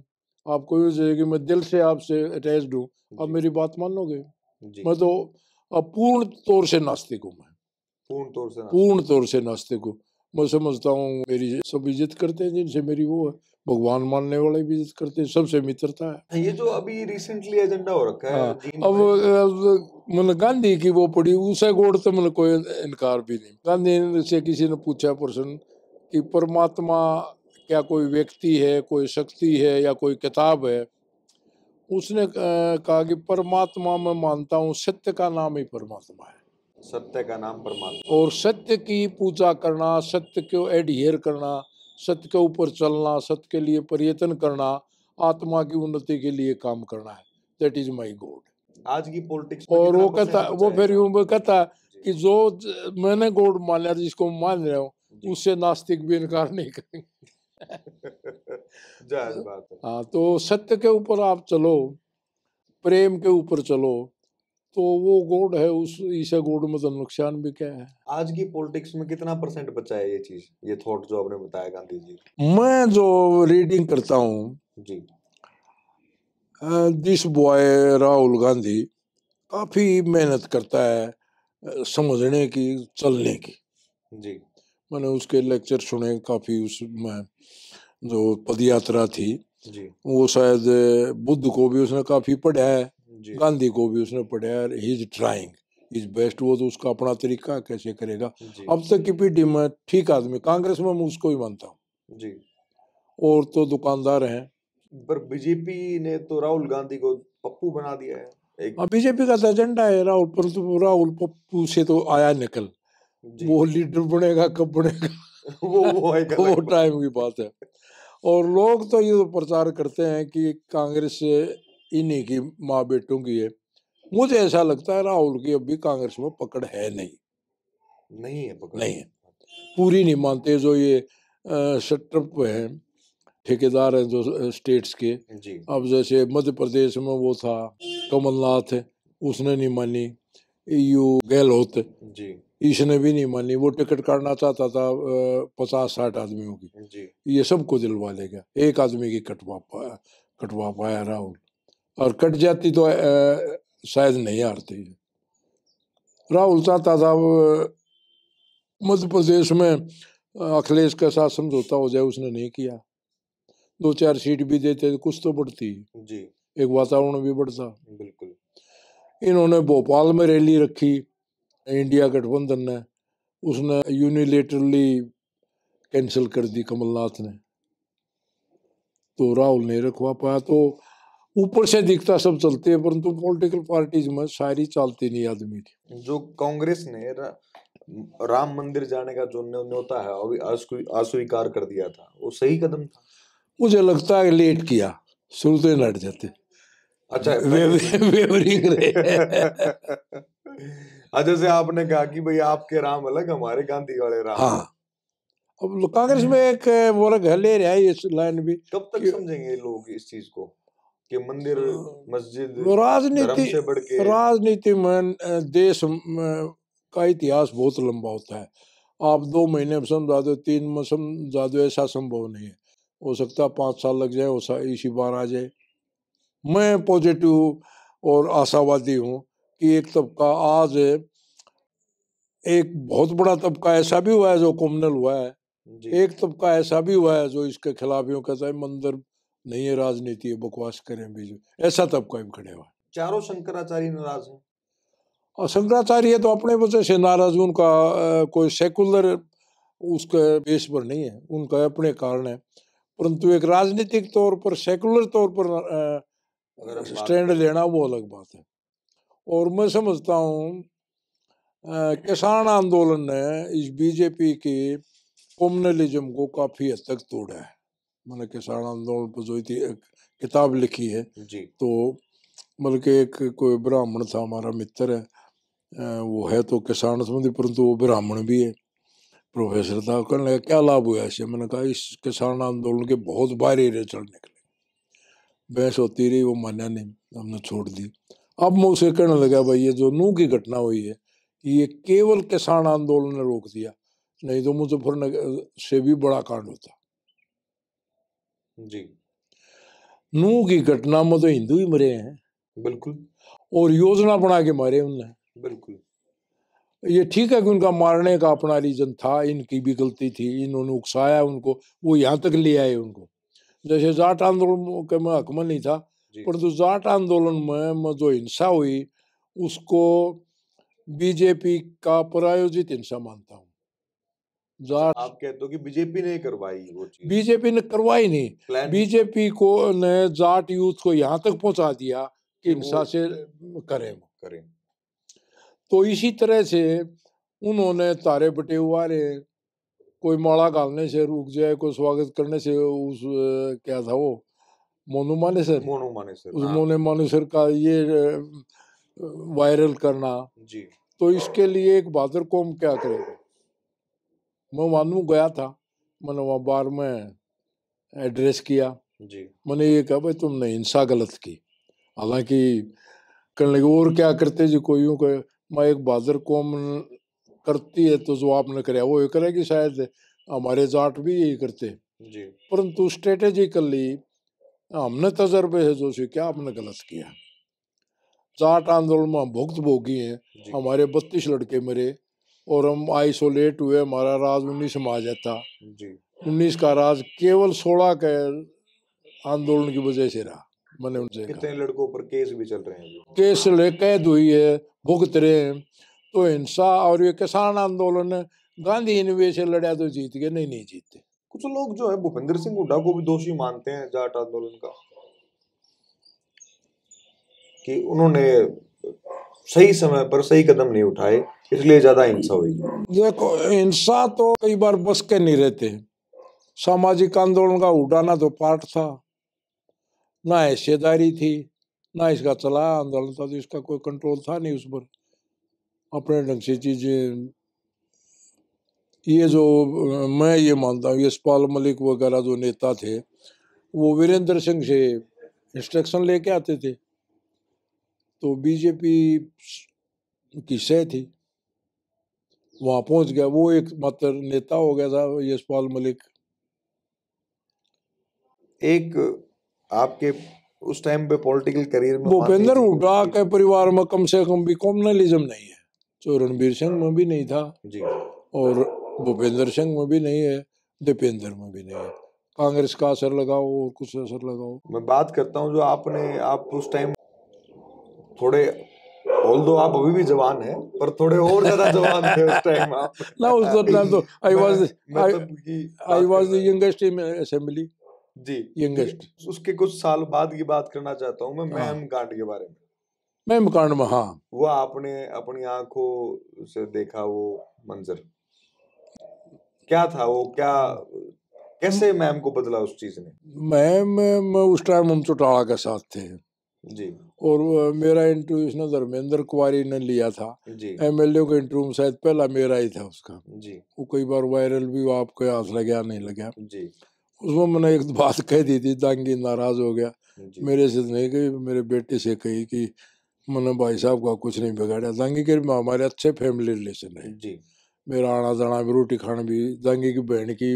आपको यूज चाहिए कि मैं दिल से आपसे अटैच हूँ आप मेरी बात मानोगे मैं तो अब पूर्ण तौर से नास्तिक हूँ मैं पूर्ण तौर से पूर्ण तौर से नास्तिक हूँ मैं समझता हूँ मेरी सब इज्जत करते हैं जिनसे मेरी वो है भगवान मानने वाले भी इज्जत करते हैं सबसे मित्रता है हाँ, ये जो अभी रिसेंटली एजेंडा हो रखा है हाँ, अब मैंने गांधी की वो पड़ी उसे गोड़ तो मैंने कोई इनकार भी नहीं गांधी से किसी ने पूछा प्रश्न कि परमात्मा क्या कोई व्यक्ति है कोई शक्ति है या कोई किताब है उसने कहा कि परमात्मा मैं मानता हूँ सत्य का नाम ही परमात्मा है सत्य का नाम परमात्मा और सत्य की पूजा करना सत्य को एडहियर करना सत्य के ऊपर चलना सत्य के लिए प्रयत्न करना आत्मा की उन्नति के लिए काम करना है दैट इज माई गोड आज की पॉलिटिक्स और वो कहता अच्छा वो फिर यूं कहता कि जो मैंने गोड लिया जिसको मान रहा हूँ उससे नास्तिक भी इनकार नहीं करेंगे जायज तो बात है हाँ तो सत्य के ऊपर आप चलो प्रेम के ऊपर चलो तो वो गोड है उस इसे गोड में मतलब तो नुकसान भी क्या है आज की पॉलिटिक्स में कितना परसेंट बचा है ये चीज ये थॉट जो आपने बताया गांधी जी मैं जो रीडिंग करता हूँ जी दिस बॉय राहुल गांधी काफी मेहनत करता है समझने की चलने की जी मैंने उसके लेक्चर सुने काफ़ी उसमें जो पद यात्रा थी वो शायद बुद्ध को भी उसने काफ़ी पढ़ा है गांधी को भी उसने पढ़ा है he is trying his best वो तो उसका अपना तरीका कैसे करेगा अब तक की पीढ़ी में ठीक आदमी कांग्रेस में मैं उसको ही मानता हूँ और तो दुकानदार हैं पर बीजेपी ने तो राहुल गांधी को पप्पू बना दिया है बीजेपी का तो एजेंडा है राहुल तो राहुल पप्पू से तो आया निकल वो लीडर बनेगा कब बनेगा वो वो, वो टाइम की बात है और लोग तो ये तो प्रचार करते हैं कि कांग्रेस इन्हीं की माँ बेटों की है मुझे ऐसा लगता है राहुल की अभी कांग्रेस में पकड़ है नहीं नहीं है पकड़ नहीं है पूरी नहीं मानते जो ये शटअप हैं ठेकेदार हैं जो स्टेट्स के अब जैसे मध्य प्रदेश में वो था कमलनाथ उसने नहीं मानी यू गहलोत जी इसने भी नहीं मानी वो टिकट काटना चाहता था पचास साठ आदमियों की ये सबको दिलवा लेगा एक आदमी की कटवा पाया कटवा पाया राहुल और कट जाती तो शायद नहीं हारती राहुल चाहता था मध्य प्रदेश में अखिलेश के साथ समझौता हो जाए उसने नहीं किया दो चार सीट भी देते कुछ तो बढ़ती जी एक वातावरण भी बढ़ता बिल्कुल इन्होंने भोपाल में रैली रखी इंडिया गठबंधन ने उसने यूनिलेटरली कैंसिल कर दी कमलनाथ ने तो राहुल नहीं रखवा पाया तो ऊपर से दिखता सब चलते हैं परंतु पॉलिटिकल पार्टीज में शायरी चलती नहीं आदमी की जो कांग्रेस ने रा, राम मंदिर जाने का जो न्योता है अभी अस्वीकार कर दिया था वो सही कदम था मुझे लगता है लेट किया शुरू तो लड़ जाते अच्छा वेवरिंग वे, वे, वे, वे, वे, वे, वे, वे, जैसे आपने कहा कि भाई आपके राम अलग हमारे गांधी वाले राम हाँ अब कांग्रेस हम्म। में एक वर्ग ले रहा है इस लाइन भी कब तक समझेंगे लोग इस चीज को कि मंदिर मस्जिद राजनीति राजनीति में देश का इतिहास बहुत लंबा होता है आप दो महीने में समझा दो तीन में समझा दो ऐसा संभव नहीं है हो सकता पांच साल लग जाए इसी बार आ जाए मैं पॉजिटिव और आशावादी हूँ कि एक तबका आज एक बहुत बड़ा तबका ऐसा भी हुआ है जो कम्युनल हुआ है एक तबका ऐसा भी हुआ है जो इसके खिलाफ यूँ कहता है मंदिर नहीं है राजनीति है बकवास करें जो ऐसा तबका भी खड़े हुआ चारों शंकराचार्य नाराज हैं और शंकराचार्य तो अपने वजह से नाराज उनका कोई सेकुलर उसके बेस पर नहीं है उनका अपने कारण है परंतु एक राजनीतिक तौर पर सेकुलर तौर पर स्टैंड लेना वो अलग बात है और मैं समझता हूँ किसान आंदोलन ने इस बीजेपी के कॉम्युनलिज्म को काफ़ी हद तक तोड़ा है मैंने किसान आंदोलन पर जो थी एक किताब लिखी है जी तो मतलब के एक कोई ब्राह्मण था हमारा मित्र है वो है तो किसान संबंधी परंतु वो ब्राह्मण भी है प्रोफेसर था कहने लगा क्या लाभ हुआ ऐसे मैंने कहा इस किसान आंदोलन के बहुत बाहर रिजल्ट निकले बहस होती रही वो मान्या नहीं हमने छोड़ दी अब मैं उसे कहने लगा भाई ये जो नू की घटना हुई है ये केवल किसान आंदोलन ने रोक दिया नहीं तो मुजफ्फरनगर से भी बड़ा कांड होता जी नू की घटना में तो हिंदू ही मरे हैं बिल्कुल और योजना बना के मारे उनने बिल्कुल ये ठीक है कि उनका मारने का अपना रीजन था इनकी भी गलती थी इन्होंने उकसाया उनको वो यहाँ तक ले आए उनको जैसे जाट आंदोलन के में हकमल नहीं था परंतु जाट आंदोलन में, जो हिंसा हुई उसको बीजेपी का प्रायोजित हिंसा मानता हूँ अच्छा, जाट आप कहते हो कि बीजेपी ने करवाई वो चीज बीजेपी ने करवाई नहीं बीजेपी को ने जाट यूथ को यहाँ तक पहुंचा दिया कि हिंसा से करें करें तो इसी तरह से उन्होंने तारे बटे रहे कोई माड़ा गालने से रुक जाए कोई स्वागत करने से उस क्या था वो मोनू मानेसर मोनू मानेसर उस मोनू मानेसर का ये वायरल करना जी तो इसके लिए एक बहादुर कौम क्या करेगा मैं मानू गया था मैंने वहाँ बार में एड्रेस किया जी मैंने ये कहा भाई तुमने हिंसा गलत की हालांकि करने लगे और क्या करते जी कोई यूँ कहे मैं एक बहादुर कौम करती है तो जो आपने कर वो ये करेगी शायद हमारे जाट भी यही करते जी परंतु स्ट्रेटेजिकली हाँ, हमने तजर्बे है जोशी क्या आपने गलत किया जाट आंदोलन में भुगत भोगी हैं हमारे बत्तीस लड़के मरे और हम आइसोलेट हुए हमारा राज उन्नीस में आ जाता उन्नीस का राज केवल सोलह के आंदोलन की वजह से रहा मैंने उनसे कितने लड़कों पर केस भी चल रहे हैं केस ले कैद हुई है भुगत रहे हैं तो हिंसा और ये किसान आंदोलन गांधी वे से लड़ा तो जीत गए नहीं नहीं जीते कुछ लोग जो है भूपेंद्र सिंह हुड्डा को भी दोषी मानते हैं जाट आंदोलन का कि उन्होंने सही समय पर सही कदम नहीं उठाए इसलिए ज्यादा हिंसा हुई देखो हिंसा तो कई बार बस के नहीं रहते सामाजिक आंदोलन का उड़ाना तो पार्ट था ना हिस्सेदारी थी ना इसका चला आंदोलन था तो इसका कोई कंट्रोल था नहीं उस पर अपने ढंग से चीजें ये जो मैं ये मानता हूँ यशपाल मलिक वगैरह जो नेता थे वो वीरेंद्र सिंह से इंस्ट्रक्शन लेके आते थे तो बीजेपी की सह थी वहाँ पहुँच गया वो एक मात्र नेता हो गया था यशपाल मलिक एक आपके उस टाइम पे पॉलिटिकल करियर में भूपेंद्र हुडा के परिवार में कम से कम भी कॉम्युनलिज्म नहीं है जो रणबीर सिंह में भी नहीं था जी और भूपेंद्र सिंह में भी नहीं है दीपेंद्र में भी नहीं है कांग्रेस का असर लगाओ और कुछ असर लगाओ मैं बात करता हूँ जो आपने आप उस टाइम थोड़े बोल दो आप अभी भी जवान हैं पर थोड़े और ज्यादा जवान थे उस टाइम आप ना उस टाइम तो I was I was the youngest in assembly जी यंगेस्ट उसके कुछ साल बाद की बात करना चाहता हूँ मैं हाँ। मैम कांड के बारे में मैम कांड में हाँ वो आपने अपनी आंखों से देखा वो मंजर क्या था वो क्या कैसे मैम को बदला उस चीज ने मैम उस टाइम हम चौटाला के साथ थे जी और मेरा इंटरव्यू इसने धर्मेंद्र कुमारी ने लिया था एमएलए का इंटरव्यू शायद पहला मेरा ही था उसका जी वो कई बार वायरल भी आपको हाथ लग गया नहीं लगा जी उसमें मैंने एक बात कह दी थी दांगी नाराज हो गया मेरे से नहीं कही मेरे बेटे से कही कि मैंने भाई साहब का कुछ नहीं बिगाड़ा दांगी के हमारे अच्छे फैमिली रिलेशन है जी मेरा आना जाना भी रोटी खाना भी दंगे की बहन की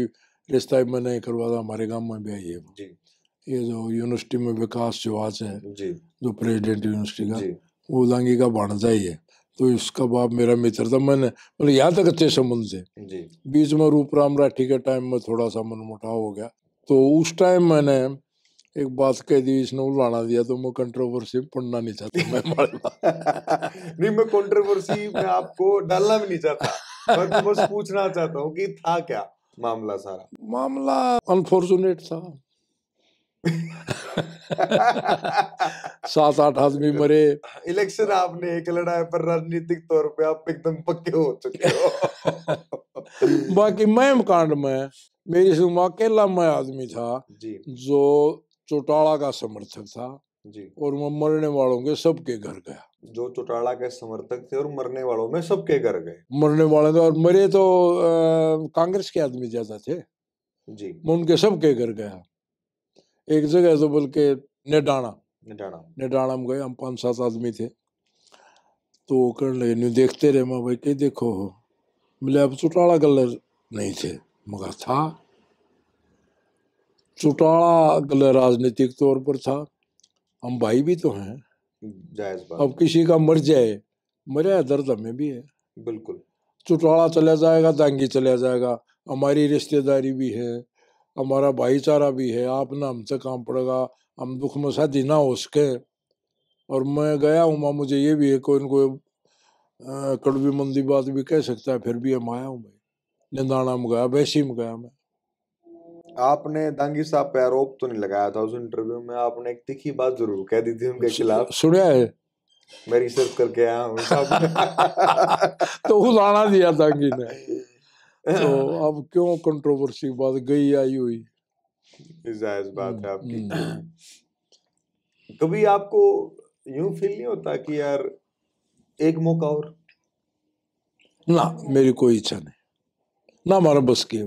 रिश्ता भी मैंने करवा था हमारे गांव में भी आई है ये जो यूनिवर्सिटी में विकास चिवाच है जो प्रेसिडेंट यूनिवर्सिटी का वो दंगी का भाणजा ही है तो इसका बाप मेरा मित्र था मैंने मतलब याद तक अच्छे संबंध थे बीच में रूप राम राठी के टाइम में थोड़ा सा मनमुटाव हो गया तो उस टाइम मैंने एक बात कह दी इसने उलाना दिया तो मैं कंट्रोवर्सी पढ़ना नहीं चाहता मैं नहीं मैं कंट्रोवर्सी में आपको डालना भी नहीं चाहता मैं तो बस पूछना चाहता हूँ कि था क्या मामला सारा मामला अनफॉर्चुनेट था सात आठ आदमी मरे इलेक्शन आपने एक लड़ा है पर राजनीतिक तौर पे आप एकदम पक्के हो चुके हो बाकी मैम कांड में मेरी सुमा अकेला मैं आदमी था जो चौटाला का समर्थक था जी और मैं मरने वालों के सबके घर गया जो चौटाला के समर्थक थे और मरने वालों में सब के कर गए मरने वाले तो और मरे तो कांग्रेस के आदमी ज्यादा थे जी उनके सब के कर गया एक जगह तो बोल के नेडाणा नेडाणा नेडाणा में गए हम पांच सात आदमी थे तो करने लगे न्यू देखते रहे माँ भाई कहीं देखो हो बोले अब चुटाला कलर नहीं थे मगर था चुटाला कलर राजनीतिक तौर पर था हम भाई भी तो हैं जायज अब किसी का मर जाए मरे दर्द हमें भी है बिल्कुल चुटवाड़ा चला जाएगा दांगी चला जाएगा हमारी रिश्तेदारी भी है हमारा भाईचारा भी है आप ना हमसे काम पड़ेगा हम दुख में शादी ना हो सके और मैं गया हूँ माँ मुझे ये भी है कोई न कोई कड़वी मंदी बात भी कह सकता है फिर भी हम आया हूँ मैं निंदाणा में गया वैसी में गया मैं आपने दांगी साहब पे आरोप तो नहीं लगाया था उस इंटरव्यू में आपने एक तीखी बात जरूर कह दी थी उनके खिलाफ सुनिया है मैं रिसर्च करके आया हूँ तो उलाना दिया दांगी ने तो अब क्यों कंट्रोवर्सी बात गई आई हुई जायज बात है आपकी हम्म। कभी आपको यूं फील नहीं होता कि यार एक मौका और ना मेरी कोई इच्छा नहीं ना हमारा बस की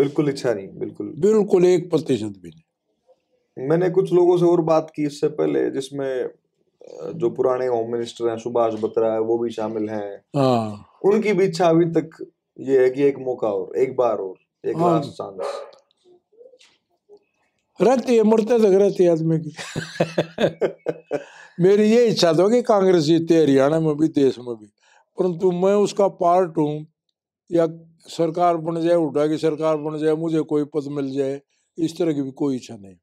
बिल्कुल इच्छा नहीं बिल्कुल बिल्कुल एक प्रतिशत भी नहीं मैंने कुछ लोगों से और बात की इससे पहले जिसमें जो पुराने होम मिनिस्टर हैं सुभाष बत्रा है वो भी शामिल हैं हाँ। उनकी भी इच्छा अभी तक ये है कि एक मौका और एक बार और एक लास्ट हाँ। चांस रहती है मुड़ते तक रहती है आदमी की मेरी ये इच्छा तो कि कांग्रेस जीते हरियाणा में भी देश में भी परंतु मैं उसका पार्ट हूँ या सरकार बन जाए हुड्डा की सरकार बन जाए मुझे कोई पद मिल जाए इस तरह की भी कोई इच्छा नहीं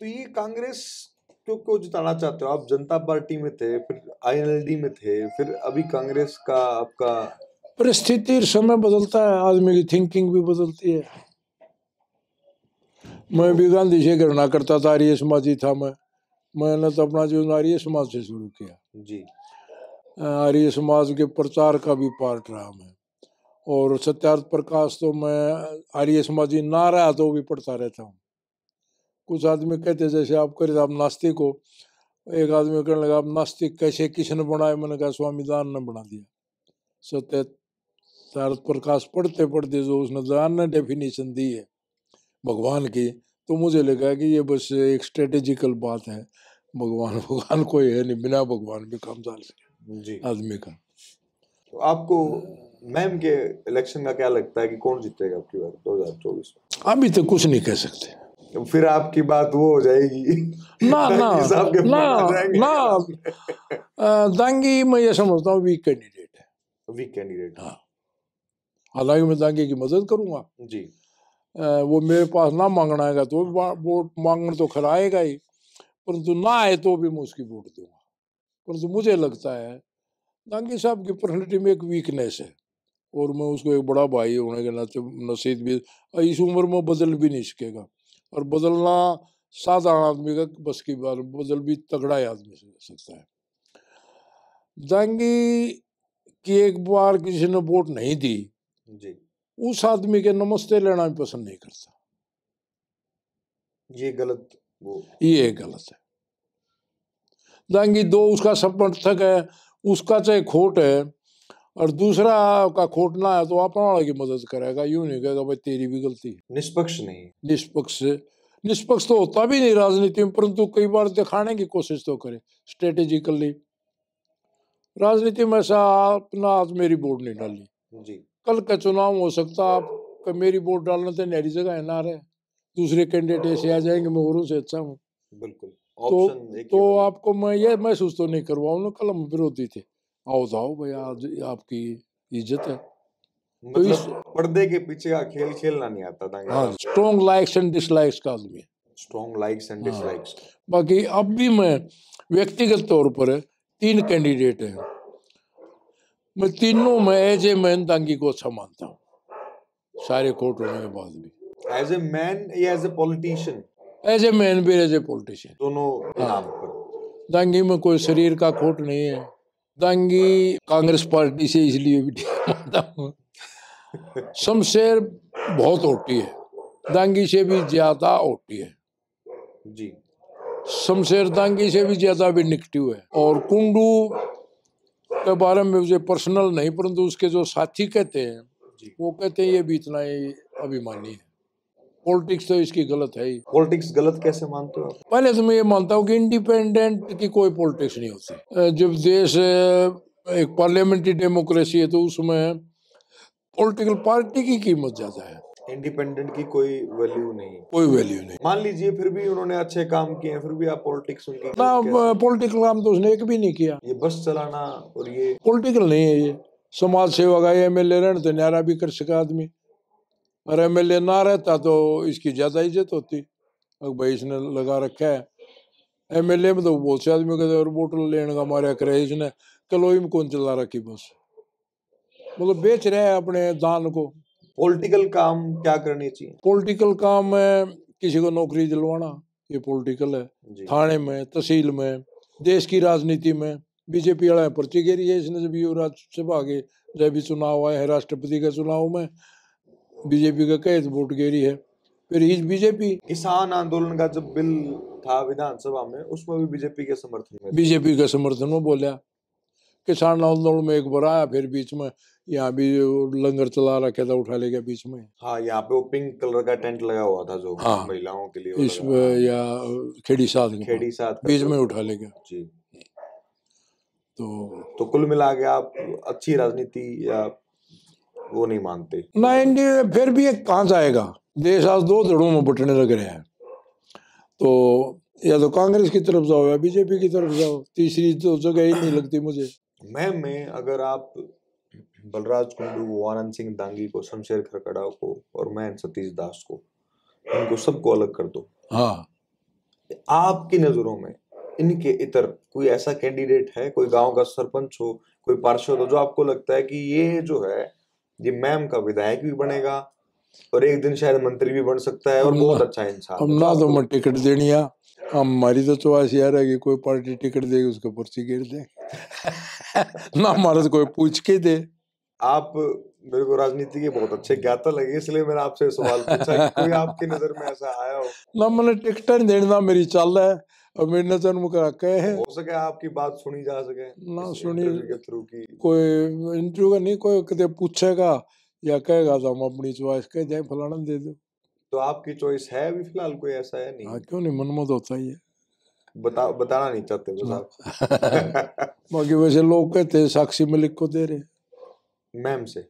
तो ये कांग्रेस क्यों क्यों जिताना चाहते हो आप जनता पार्टी में थे फिर आईएनएलडी में थे फिर अभी कांग्रेस का आपका परिस्थिति समय बदलता है आदमी की थिंकिंग भी बदलती है मैं भी गांधी से घृणा करता था आर्य समाजी था मैं मैंने तो अपना जीवन आर्य समाज से शुरू किया जी आर्य समाज के प्रचार का भी पार्ट रहा मैं और सत्यार्थ प्रकाश तो मैं आर्य समाजी ना रहा तो भी पढ़ता रहता हूँ कुछ आदमी कहते जैसे आप करे आप नास्तिक हो एक आदमी कहने लगा आप नास्तिक कैसे किसने बनाए मैंने कहा स्वामी दान ने बना दिया सत्य तारत प्रकाश पढ़ते पढ़ते जो उसने दान ने डेफिनेशन दी है भगवान की तो मुझे लगा कि ये बस एक स्ट्रेटेजिकल बात है भगवान भगवान कोई है नहीं बिना भगवान भी काम चाल जी आदमी का तो आपको हाँ। मैम के इलेक्शन का क्या लगता है कि कौन जीतेगा आपकी बार दो हजार चौबीस अभी तो कुछ नहीं कह सकते तो फिर आपकी बात वो हो जाएगी ना ना ना ना दांगी मैं ये समझता हूँ वीक कैंडिडेट है वीक कैंडिडेट हाँ हालांकि मैं दांगी की मदद करूंगा जी वो मेरे पास ना मांगना आएगा तो वोट मांगना तो खरा आएगा ही परंतु ना आए तो भी मैं उसकी वोट दूंगा परंतु मुझे लगता है दांगी साहब की पर्सनलिटी में एक वीकनेस है और मैं उसको एक बड़ा भाई होने के नाते नसीहत भी इस उम्र में बदल भी नहीं सकेगा और बदलना साधारण आदमी का बस की बात बदल भी तगड़ा आदमी से सकता है जंगी कि एक बार किसी ने वोट नहीं दी जी उस आदमी के नमस्ते लेना भी पसंद नहीं करता ये गलत वो ये गलत है जंगी दो उसका समर्थक है उसका चाहे खोट है और दूसरा का खोटना है तो अपना वाला की मदद करेगा यूं नहीं कहेगा भाई तेरी भी गलती निष्पक्ष नहीं निष्पक्ष निष्पक्ष तो होता भी नहीं राजनीति में परंतु कई बार दिखाने की कोशिश तो करे स्ट्रेटेजिकली राजनीति में ऐसा अपना हाथ मेरी वोट नहीं डाली जी कल का चुनाव हो सकता आप मेरी वोट डालना तो नहरी जगह है ना रहे दूसरे कैंडिडेट ऐसे आ जाएंगे मैं और से अच्छा हूँ बिल्कुल तो तो आपको मैं ये महसूस तो नहीं करवाऊँ कल हम विरोधी थे आओ जाओ भाई आज आपकी इज्जत है मतलब तो इस मतलब पर्दे के पीछे का खेल खेलना नहीं आता था हाँ स्ट्रॉन्ग लाइक्स एंड डिसलाइक्स का आदमी स्ट्रॉन्ग लाइक्स एंड डिसलाइक्स बाकी अब भी मैं व्यक्तिगत तौर पर तीन कैंडिडेट हैं मैं तीनों में एज ए मैन दांगी को अच्छा मानता हूँ सारे कोर्ट होने के बाद भी एज ए मैन या as a politician as a man भी एज ए पॉलिटिशियन दोनों हाँ। दांगी में कोई शरीर का खोट नहीं है दंगी कांग्रेस पार्टी से इसलिए भी मानता हूँ शमशेर बहुत ओटी है दांगी से भी ज्यादा ओटी है जी शमशेर दांगी से भी ज्यादा भी निगेटिव है और कुंडू के बारे में मुझे पर्सनल नहीं परंतु उसके जो साथी कहते हैं वो कहते हैं ये भी इतना ही अभिमानी है पॉलिटिक्स तो इसकी गलत है ही पॉलिटिक्स गलत कैसे मानते हो पहले तो मैं ये मानता हूँ कि इंडिपेंडेंट की कोई पॉलिटिक्स नहीं होती जब देश एक पार्लियामेंट्री डेमोक्रेसी है तो उसमें पॉलिटिकल पार्टी की कीमत ज्यादा है इंडिपेंडेंट की कोई वैल्यू नहीं कोई वैल्यू नहीं मान लीजिए फिर भी उन्होंने अच्छे काम किए फिर भी आप पॉलिटिक्स ना पॉलिटिकल काम तो उसने एक भी नहीं किया ये बस चलाना और ये पॉलिटिकल नहीं है ये समाज सेवा का एम एल ए रहने तो न्यारा भी कर सका आदमी और एम एल ना रहता तो इसकी ज़्यादा इज्जत होती अब भाई इसने लगा रखा है एम एल ए में तो बहुत से आदमी कहते और वोट लेने का मारा करे इसने कलोई में कौन चला रखी बस मतलब बेच रहे हैं अपने दान को पॉलिटिकल काम क्या करनी चाहिए पॉलिटिकल काम है किसी को नौकरी दिलवाना ये पॉलिटिकल है थाने में तहसील में देश की राजनीति में बीजेपी वाला पर्ची घेरी है इसने जब युवराज सभा के जब भी चुनाव आए हैं राष्ट्रपति के चुनाव में बीजेपी का कैद वोट गेरी है फिर इस बीजेपी किसान आंदोलन का जब बिल था विधानसभा में उसमें भी बीजेपी के समर्थन में बीजेपी के समर्थन में बोलिया किसान आंदोलन में एक बार आया फिर बीच में यहाँ भी लंगर चला रखे था उठा ले गया बीच में हाँ यहाँ पे वो पिंक कलर का टेंट लगा हुआ था जो हाँ, महिलाओं के लिए इस या खेड़ी साथ खेड़ी साथ बीच में उठा ले गया जी तो तो कुल मिला के आप अच्छी राजनीति या वो नहीं मानते ना इंडिया में फिर भी एक कहाँ जाएगा देश आज दो धड़ों में बटने लग रहे हैं तो या तो कांग्रेस की तरफ जाओ या बीजेपी की तरफ जाओ तीसरी तो जगह ही नहीं लगती मुझे मैं मैं अगर आप बलराज कुंडू आनंद सिंह दांगी को शमशेर खरकड़ा को और मैं सतीश दास को उनको सबको अलग कर दो हाँ आपकी नजरों में इनके इतर कोई ऐसा कैंडिडेट है कोई गांव का सरपंच हो कोई पार्षद हो जो आपको लगता है कि ये जो है ये मैम का विधायक भी बनेगा और एक दिन शायद मंत्री भी बन सकता है और बहुत अच्छा इंसान ना तो मैं टिकट देनी है हम हमारी तो चौस यार है कि कोई पार्टी टिकट देगी उसके पर्ची गिर दे ना हमारा तो कोई पूछ के दे आप मेरे को राजनीति के बहुत अच्छे ज्ञाता लगे इसलिए मैंने आपसे सवाल पूछा कोई आपकी नजर में ऐसा आया हो ना मैंने टिकट नहीं देना मेरी चल है अब मेरी नजर में क्या है हो सके आपकी बात सुनी जा सके ना सुनी के थ्रू की कोई इंटरव्यू का नहीं कोई कदे पूछेगा या कहेगा तो हम अपनी चॉइस कह जाए फलाना दे दो तो आपकी चॉइस है अभी फिलहाल कोई ऐसा है नहीं हाँ क्यों नहीं मनमोद तो होता ही है बता बताना नहीं चाहते बस आप बाकी वैसे लोग कहते हैं साक्षी मलिक को दे रहे मैम से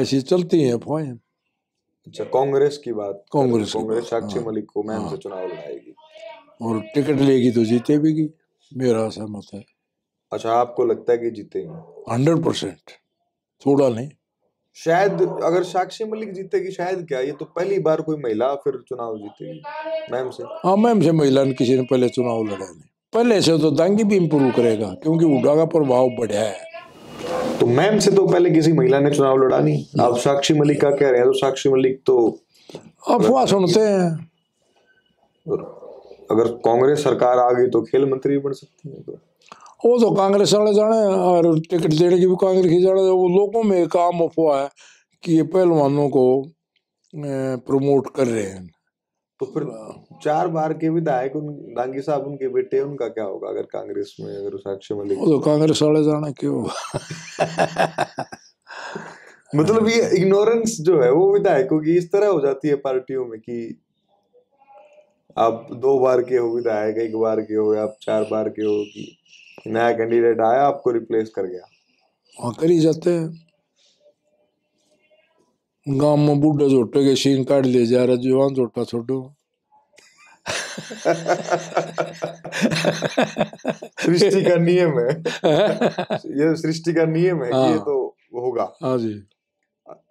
ऐसी चलती है अफवाहें अच्छा कांग्रेस की बात कांग्रेस कांग्रेस साक्षी हाँ। मलिक को मैम से हाँ। चुनाव लड़ाएगी और टिकट लेगी तो जीते भी मेरा ऐसा मत है अच्छा आपको लगता है कि जीतेंगे हंड्रेड परसेंट थोड़ा नहीं शायद अगर साक्षी मलिक जीतेगी शायद क्या ये तो पहली बार कोई महिला फिर चुनाव जीतेगी मैम से हाँ मैम से महिला ने किसी ने पहले चुनाव लड़ा नहीं पहले से तो दंगी भी इम्प्रूव करेगा क्योंकि उड़ा का प्रभाव बढ़ा है तो मैम से तो पहले किसी महिला ने चुनाव लड़ा नहीं आप साक्षी मलिक का कह रहे हैं तो साक्षी मलिक तो अफवाह सुनते हैं अगर कांग्रेस सरकार आ गई तो खेल मंत्री बन सकती है तो वो तो कांग्रेस वाले जाने और टिकट देने की भी कांग्रेस ही जाने वो लोगों में एक आम अफवाह है कि ये पहलवानों को प्रमोट कर रहे हैं तो फिर चार बार के विधायक उन डांगी साहब उनके बेटे उनका क्या होगा अगर कांग्रेस में अगर साक्ष्य मलिक तो कांग्रेस वाले जाने क्यों मतलब ये इग्नोरेंस जो है वो विधायकों की इस तरह हो जाती है पार्टियों में कि अब दो बार के हो विधायक तो एक बार के हो अब चार बार के हो कि नया कैंडिडेट आया आपको रिप्लेस कर गया हाँ कर ही जाते हैं गांव में बूढ़ा झोटे के सीन काट ले जा रहा जवान झोटा छोटो सृष्टि का नियम है ये सृष्टि का नियम है हाँ। कि ये हाँ। तो होगा हाँ जी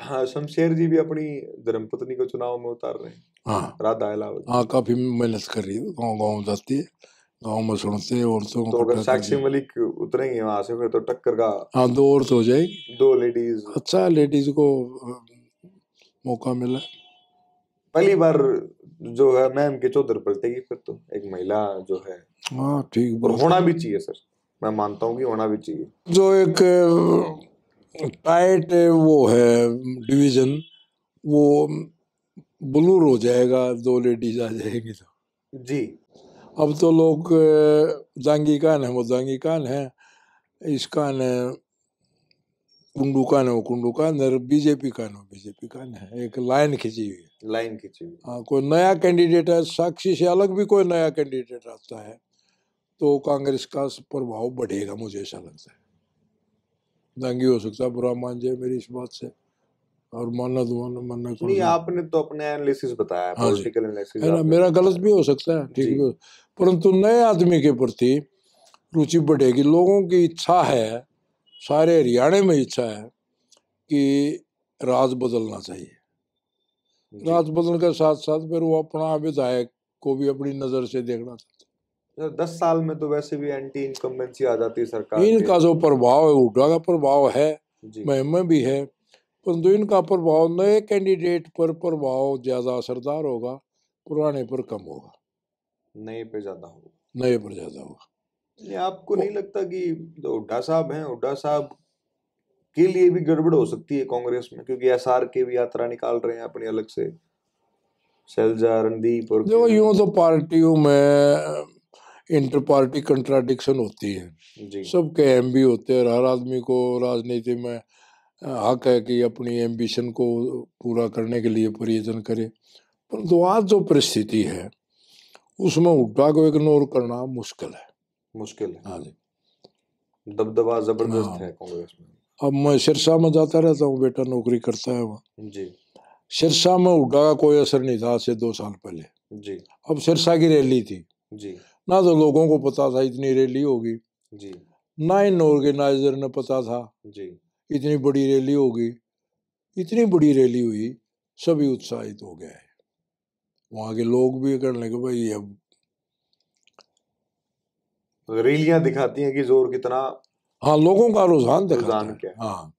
हाँ शमशेर जी भी अपनी धर्मपत्नी को चुनाव में उतार रहे हैं हाँ।, हाँ काफी मेहनत कर रही है गाँव गाँव जाती है गाँव में सुनते औरतों तो अगर साक्षी मलिक उतरेंगे वहां से फिर तो टक्कर का हाँ दो औरत हो जाएगी दो लेडीज अच्छा लेडीज को मौका मिला पहली बार जो है मैम के चौधर पलटेगी फिर तो एक महिला जो है हाँ ठीक और होना भी चाहिए सर मैं मानता हूँ कि होना भी चाहिए जो एक टाइट वो है डिवीजन वो ब्लूर हो जाएगा दो लेडीज आ जाएगी तो जी अब तो लोग जांगी कान है वो जांगी कान है कान है कुंडू कान है वो कुंडू कान है बीजेपी कान है बीजेपी कान है एक लाइन खींची हुई है लाइन खींची हुई हाँ कोई नया कैंडिडेट है साक्षी से अलग भी कोई नया कैंडिडेट आता है तो कांग्रेस का प्रभाव बढ़ेगा मुझे ऐसा लगता है दंगी हो सकता है बुरा मान जाए मेरी इस बात से और मानना दुआना तो मानना नहीं आपने तो अपने एनालिसिस बताया हाँ पॉलिटिकल एनालिसिस है ना मेरा गलत भी हो सकता है ठीक है परंतु नए आदमी के प्रति रुचि बढ़ेगी लोगों की इच्छा है सारे हरियाणा में इच्छा है कि राज बदलना चाहिए राज बदलने के साथ साथ फिर वो अपना विधायक को भी अपनी नज़र से देखना चाहते दस साल में तो वैसे भी एंटी इनकम्बेंसी आ जाती है सरकार इनका जो प्रभाव है उठागा प्रभाव है महिमा भी है परंतु इनका प्रभाव नए कैंडिडेट पर प्रभाव ज़्यादा असरदार होगा पुराने पर कम होगा नए पर ज़्यादा होगा नए पर ज़्यादा होगा ये आपको नहीं लगता कि जो हुडा साहब हैं हुडा साहब के लिए भी गड़बड़ हो सकती है कांग्रेस में क्योंकि एस आर के भी यात्रा निकाल रहे हैं अपने अलग से शैलजा रणदीप और देखो यूं तो पार्टियों में इंटर पार्टी कंट्राडिक्शन होती है सबके एम भी होते हैं हर आदमी को राजनीति में हक हाँ, है कि अपनी एम्बिशन को पूरा करने के लिए प्रयोजन करे परंतु आज जो परिस्थिति है उसमें उड्डा को इग्नोर करना मुश्किल है मुश्किल है हाँ जी दबदबा जबरदस्त हाँ। है कांग्रेस में अब मैं सिरसा में जाता रहता हूँ बेटा नौकरी करता है वहाँ जी सिरसा में उड्डा का कोई असर नहीं था आज से दो साल पहले जी अब सिरसा की रैली थी जी ना तो लोगों को पता था इतनी रैली होगी जी ना इन ऑर्गेनाइजर ने पता था जी इतनी बड़ी रैली होगी इतनी बड़ी रैली हुई सभी उत्साहित हो गए वहाँ के लोग भी करने लगे भाई अब रैलियां दिखाती हैं कि जोर कितना हाँ लोगों का रुझान दिखाता है हाँ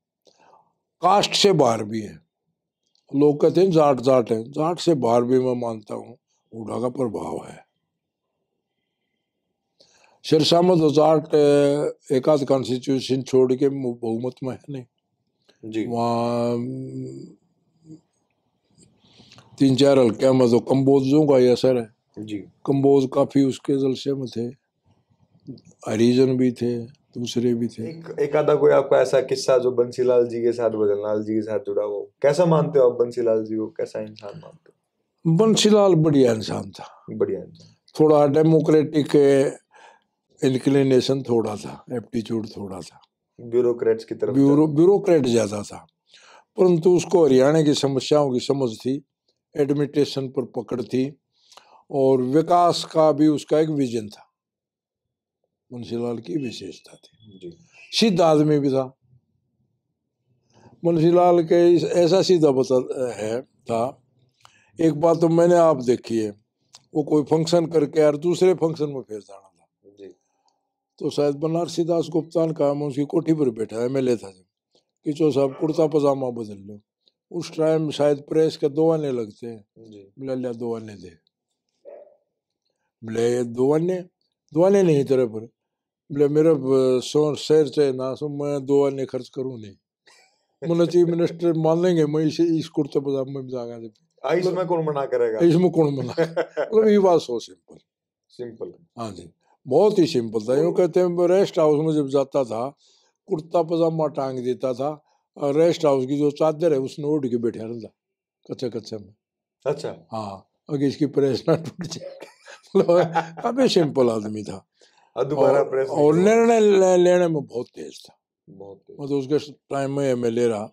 कास्ट से बाहर भी है लोग कहते हैं जाट जाट है जाट से बाहर भी मैं मानता हूँ ऊढ़ा का प्रभाव है शेरशामद वजाट एकाध कॉन्स्टिट्यूशन छोड़ के बहुमत में है नहीं जी वहाँ तीन चार हल्के में तो कम्बोजों का ही असर है जी कम्बोज काफ़ी उसके जलसे में थे हरिजन भी थे दूसरे भी थे एक, एक आधा कोई आपका ऐसा किस्सा जो बंसीलाल जी के साथ बदनलाल जी के साथ जुड़ा हो कैसा मानते हो आप बंसीलाल जी को कैसा इंसान मानते हो बंसीलाल बढ़िया इंसान था बढ़िया इंसान थोड़ा डेमोक्रेटिक इंक्लिनेशन थोड़ा था एप्टीट्यूड थोड़ा था ब्यूरोक्रेट्स की तरफ ब्यूरो ब्यूरोक्रेट ज़्यादा था परंतु उसको हरियाणा की समस्याओं की समझ थी एडमिनिस्ट्रेशन पर पकड़ थी और विकास का भी उसका एक विजन था मुंशीलाल की विशेषता थी सिद्ध आदमी भी था मुंशीलाल के ऐसा सीधा बता है था एक बात तो मैंने आप देखी है वो कोई फंक्शन करके यार दूसरे फंक्शन में फिर जाना तो शायद बनारसी दास गुप्तान का मैं उसकी कोठी पर बैठा एम एल था जब कि चो साहब हाँ। कुर्ता पजामा बदल लो उस टाइम शायद प्रेस के दो आने लगते हैं ले दो आने दे बोले दो आने दो आने नहीं तेरे पर बोले मेरे सो शहर से ना सो मैं दो आने खर्च करूँ नहीं मतलब चीफ मिनिस्टर मान लेंगे मैं इसे इस कुर्ते पजामे में जागा हाँ, इसमें मतलब कौन मना करेगा इसमें कौन मना मतलब ये बात सो सिंपल सिंपल हाँ जी बहुत ही सिंपल था यूँ कहते हैं रेस्ट हाउस में जब जाता था कुर्ता पजामा टांग देता था रेस्ट हाउस की जो चादर है उसने उठ के बैठा रहता कच्चे कच्चे में अच्छा हाँ अगर इसकी प्रेस ना टूट जाए मतलब काफी सिंपल आदमी था दोबारा प्रेस और निर्णय लेने, लेने में बहुत तेज था बहुत मतलब उसके टाइम में एम एल रहा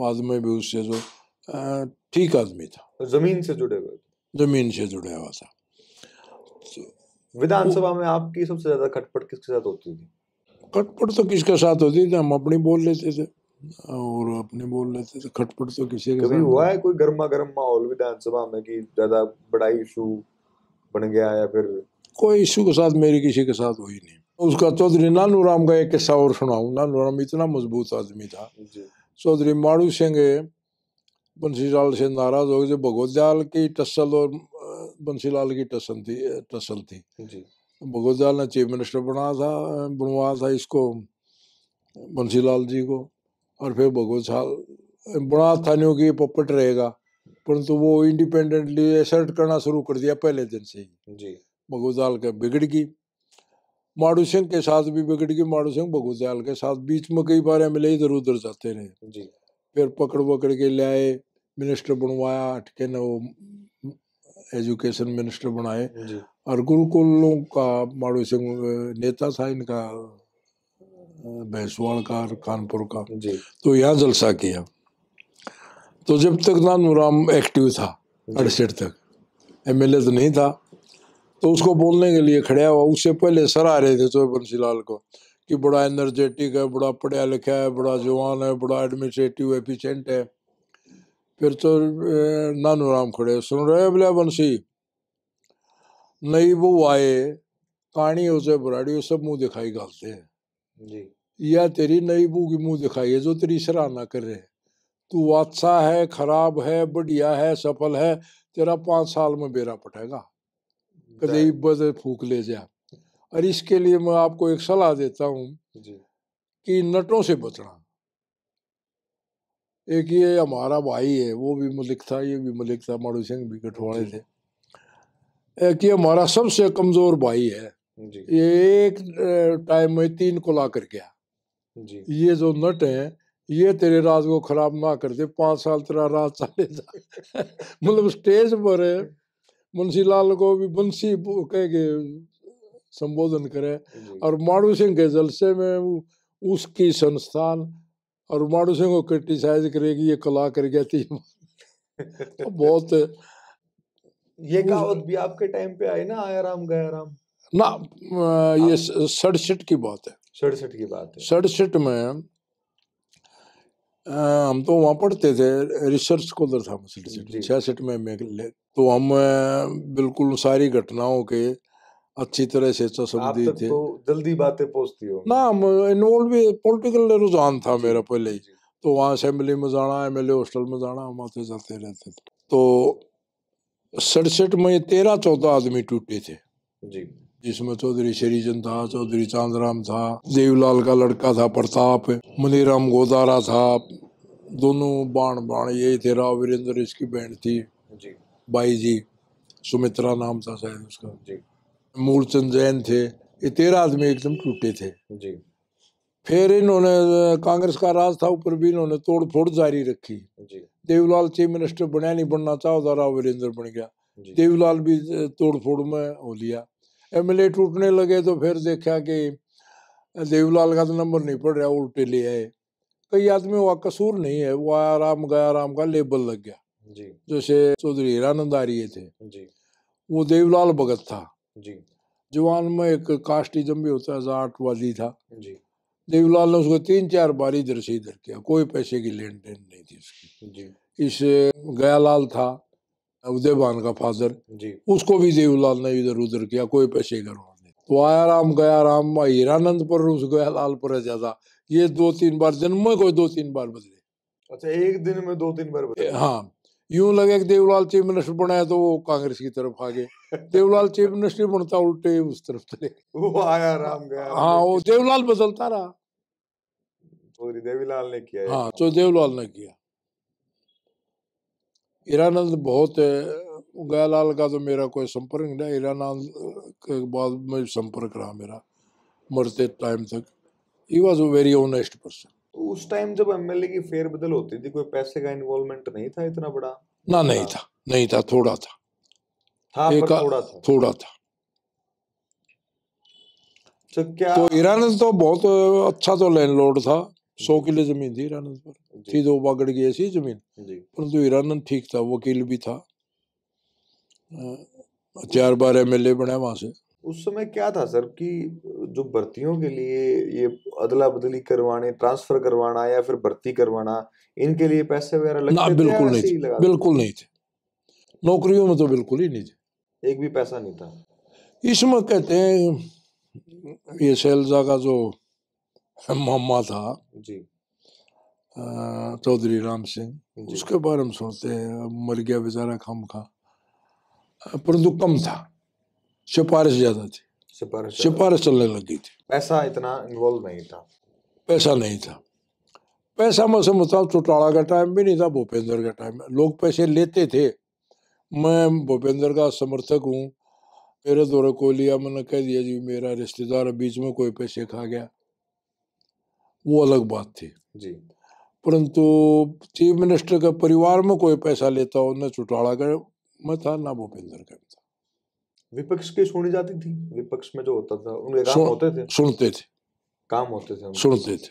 बाद में भी उससे जो ठीक आदमी था जमीन से जुड़े हुए जमीन से जुड़े हुआ था विधानसभा में आपकी सबसे ज्यादा खटपट किसके साथ होती थी खटपट तो किसके साथ होती थी हम अपनी बोल लेते थे और अपने बोल लेते थे खटपट तो किसी के कभी हुआ है कोई गर्मा गर्म माहौल विधानसभा में कि ज्यादा बड़ा इशू बन गया या फिर कोई इशू के साथ मेरी किसी के साथ हुई नहीं उसका चौधरी नानू राम का एक किस्सा और सुनाऊ नानू राम इतना मजबूत आदमी था चौधरी माड़ू सिंह बंसीलाल से नाराज हो गए भगवत भगोदयाल की टसल और बंसीलाल की टसन थी टसल थी भगवत ने चीफ मिनिस्टर बनाया था बनवाया था इसको बंसीलाल जी को और फिर भगवत बना था नहीं कि पपट रहेगा परंतु वो इंडिपेंडेंटली एसर्ट करना शुरू कर दिया पहले दिन से ही जी भगवत का बिगड़ गई माड़ू सिंह के साथ भी बिगड़ गई माड़ू सिंह भगुदयाल के साथ बीच में कई बार मिले इधर उधर जाते रहे जी फिर पकड़ पकड़ के ले आए मिनिस्टर बनवाया अटके ने वो एजुकेशन मिनिस्टर बनाए और गुरुकुलों का माड़ू सिंह नेता था इनका भैंसवाल का कानपुर का तो यहाँ जलसा किया तो जब तक नानू राम एक्टिव था अड़सठ तक एमएलए तो नहीं था तो उसको बोलने के लिए खड़ा हुआ उससे पहले सर आ रहे थे तो बंसीलाल को कि बड़ा एनर्जेटिक है बड़ा पढ़ा लिखा है बड़ा जवान है बड़ा एडमिनिस्ट्रेटिव एफिशिएंट है फिर तो नानू राम खड़े सुन रहे बोले बंसी नई वो आए कहानी उसे बुराड़ी सब मुंह दिखाई गलते हैं जी या तेरी नई बू की मुंह दिखाई है जो तेरी सराहना कर रहे तू अच्छा है खराब है बढ़िया है सफल है तेरा पांच साल में बेरा पटेगा कदे इब्बत फूक ले जा और इसके लिए मैं आपको एक सलाह देता हूँ कि नटों से बचना एक ये हमारा भाई है वो भी मलिक था ये भी मलिक था माड़ू सिंह भी कठवाड़े थे एक ये हमारा सबसे कमजोर भाई है जी। ये एक टाइम में तीन को ला कर गया जी। ये जो नट है ये तेरे राज को खराब ना कर दे पांच साल तेरा राज चले जा मतलब स्टेज पर मुंशी लाल को भी बंसी कह के संबोधन करे और माड़ू सिंह के जलसे में उसकी संस्थान और माड़ू सिंह को क्रिटिसाइज करेगी ये कला कर गया थी तो बहुत ये कहावत भी आपके टाइम पे आई ना आया राम गया राम ना ये सड़सठ की बात है सड़सठ की बात है सड़सठ में आ, हम तो वहाँ पढ़ते थे रिसर्च स्कॉलर था सड़सठ छियासठ में मैं तो हम बिल्कुल सारी घटनाओं के अच्छी तरह से चसबदी थे तो जल्दी बातें पहुंचती हो ना इन्वॉल्व भी पॉलिटिकल रुझान था मेरा पहले ही तो वहाँ असेंबली में जाना एम एल ए हॉस्टल में जाना हम आते जाते रहते थे तो सड़सठ में तेरह चौदह आदमी टूटे थे जी जिसमें चौधरी श्रीजन था चौधरी चांदराम था देवलाल का लड़का था प्रताप मनीराम गोदारा था दोनों बाण बाण यही थे राव वीरेंद्र इसकी बहन थी जी बाई जी सुमित्रा नाम था शायद उसका जी मूलचंद जैन थे ये तेरह आदमी एकदम टूटे थे जी फिर इन्होंने कांग्रेस का राज था ऊपर भी इन्होंने तोड़ फोड़ जारी रखी देवलाल चीफ मिनिस्टर बनया नहीं बनना चाहता तो राव वीरेंद्र बन गया देवीलाल भी तोड़ फोड़ में हो लिया एमएलए टूटने लगे तो फिर देखा कि देवीलाल का तो नंबर नहीं पड़ रहा उल्टे ले आए कई आदमी वहाँ कसूर नहीं है वो आया राम गया राम का लेबल लग गया जैसे चौधरी हीरानंद रही थे वो देवीलाल भगत था जी जवान में एक कास्टिज्म भी होता है जाटवादी था जी देवीलाल ने उसको तीन चार बार इधर से इधर किया कोई पैसे की लेन देन नहीं थी उसकी जी इस गयालाल था उदयभान का फादर जी उसको भी देवीलाल ने इधर उधर किया कोई पैसे का नहीं तो आया राम गया राम हीरानंद पर उस गयालाल पर है ज्यादा ये दो तीन बार जन्म में कोई दो तीन बार बदले अच्छा एक दिन में दो तीन बार बदले हाँ यूं लगे कि देवलाल चीफ मिनिस्टर बनाया तो वो कांग्रेस की तरफ आ गए देवलाल चीफ मिनिस्टर बनता उल्टे उस तरफ चले वो आया राम गया हाँ वो देवलाल बदलता रहा तो देवीलाल ने किया हाँ तो देवलाल ने किया ईरानंद बहुत है गयालाल का तो मेरा कोई संपर्क नहीं ईरानंद के बाद में संपर्क रहा मेरा मरते टाइम तक he was a very honest person तो उस टाइम जब एमएलए की फेर बदल होती थी कोई पैसे का इन्वॉल्वमेंट नहीं था इतना बड़ा ना नहीं था नहीं था थोड़ा था था हाँ, पर थोड़ा था थोड़ा था तो क्या तो ईरानंद तो बहुत अच्छा तो लैंडलॉर्ड था सौ किलो जमीन थी ईरानंद पर थी दो बागड़ की ऐसी जमीन परंतु तो ईरानंद ठीक था वकील भी था चार बार एम एल ए बना वहां से उस समय क्या था सर कि जो भर्तियों के लिए ये अदला बदली करवाने ट्रांसफर करवाना या फिर भर्ती करवाना इनके लिए पैसे वगैरह लगते बिल्कुल नहीं थे बिल्कुल नहीं थे नौकरियों में तो बिल्कुल ही नहीं थे एक भी पैसा नहीं था इसमें कहते हैं ये शैलजा का जो मामा था जी चौधरी राम सिंह उसके बारे में सुनते हैं मर गया बेचारा खम खा परंतु कम था सिफारिश ज़्यादा थी सिफारिश चलने लगी थी पैसा इतना इन्वॉल्व नहीं था पैसा नहीं था पैसा मैं समझता हूँ चौटाला का टाइम भी नहीं था भूपेंद्र का टाइम लोग पैसे लेते थे मैं भूपेंद्र का समर्थक हूँ मेरे दौरे को लिया मैंने कह दिया जी मेरा रिश्तेदार बीच में कोई पैसे खा गया वो अलग बात थी जी परंतु चीफ मिनिस्टर का परिवार में कोई पैसा लेता हो न चौटाला का मैं था ना भूपेंद्र का था विपक्ष की सुनी जाती थी विपक्ष में जो होता था उनके काम होते थे सुनते थे काम होते थे सुनते थे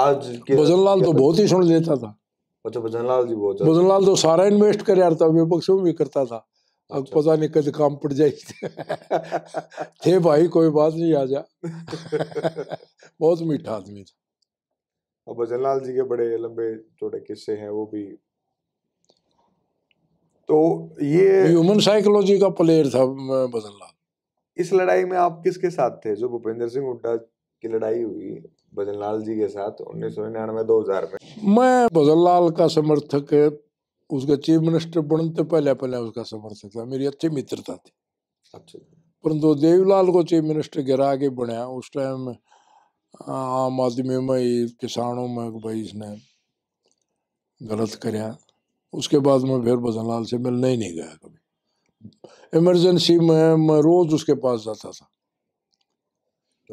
आज के भजनलाल तो बहुत ही सुन लेता था अच्छा भजनलाल जी बहुत भजनलाल तो सारा इन्वेस्ट कर रहा था विपक्ष में भी करता था अब अच्छा। पता नहीं कद काम पड़ जाए थे भाई कोई बात नहीं आ जा बहुत मीठा आदमी था अब भजनलाल जी के बड़े लंबे छोटे किस्से हैं वो भी तो ये ह्यूमन साइकोलॉजी का प्लेयर था भजन लाल इस लड़ाई में आप किसके साथ थे जो भूपेंद्र सिंह हुड्डा की लड़ाई हुई भजन लाल जी के साथ उन्नीस सौ निन्यानवे दो हजार में मैं भजन लाल का समर्थक उसका चीफ मिनिस्टर बनते पहले पहले उसका समर्थक था मेरी अच्छी मित्रता थी अच्छा परंतु देवीलाल को चीफ मिनिस्टर गिरा के बनाया उस टाइम आम आदमी में किसानों में भाई इसने गलत कराया उसके बाद मैं फिर लाल से मिलने ही नहीं गया कभी इमरजेंसी में मैं रोज़ उसके पास जाता था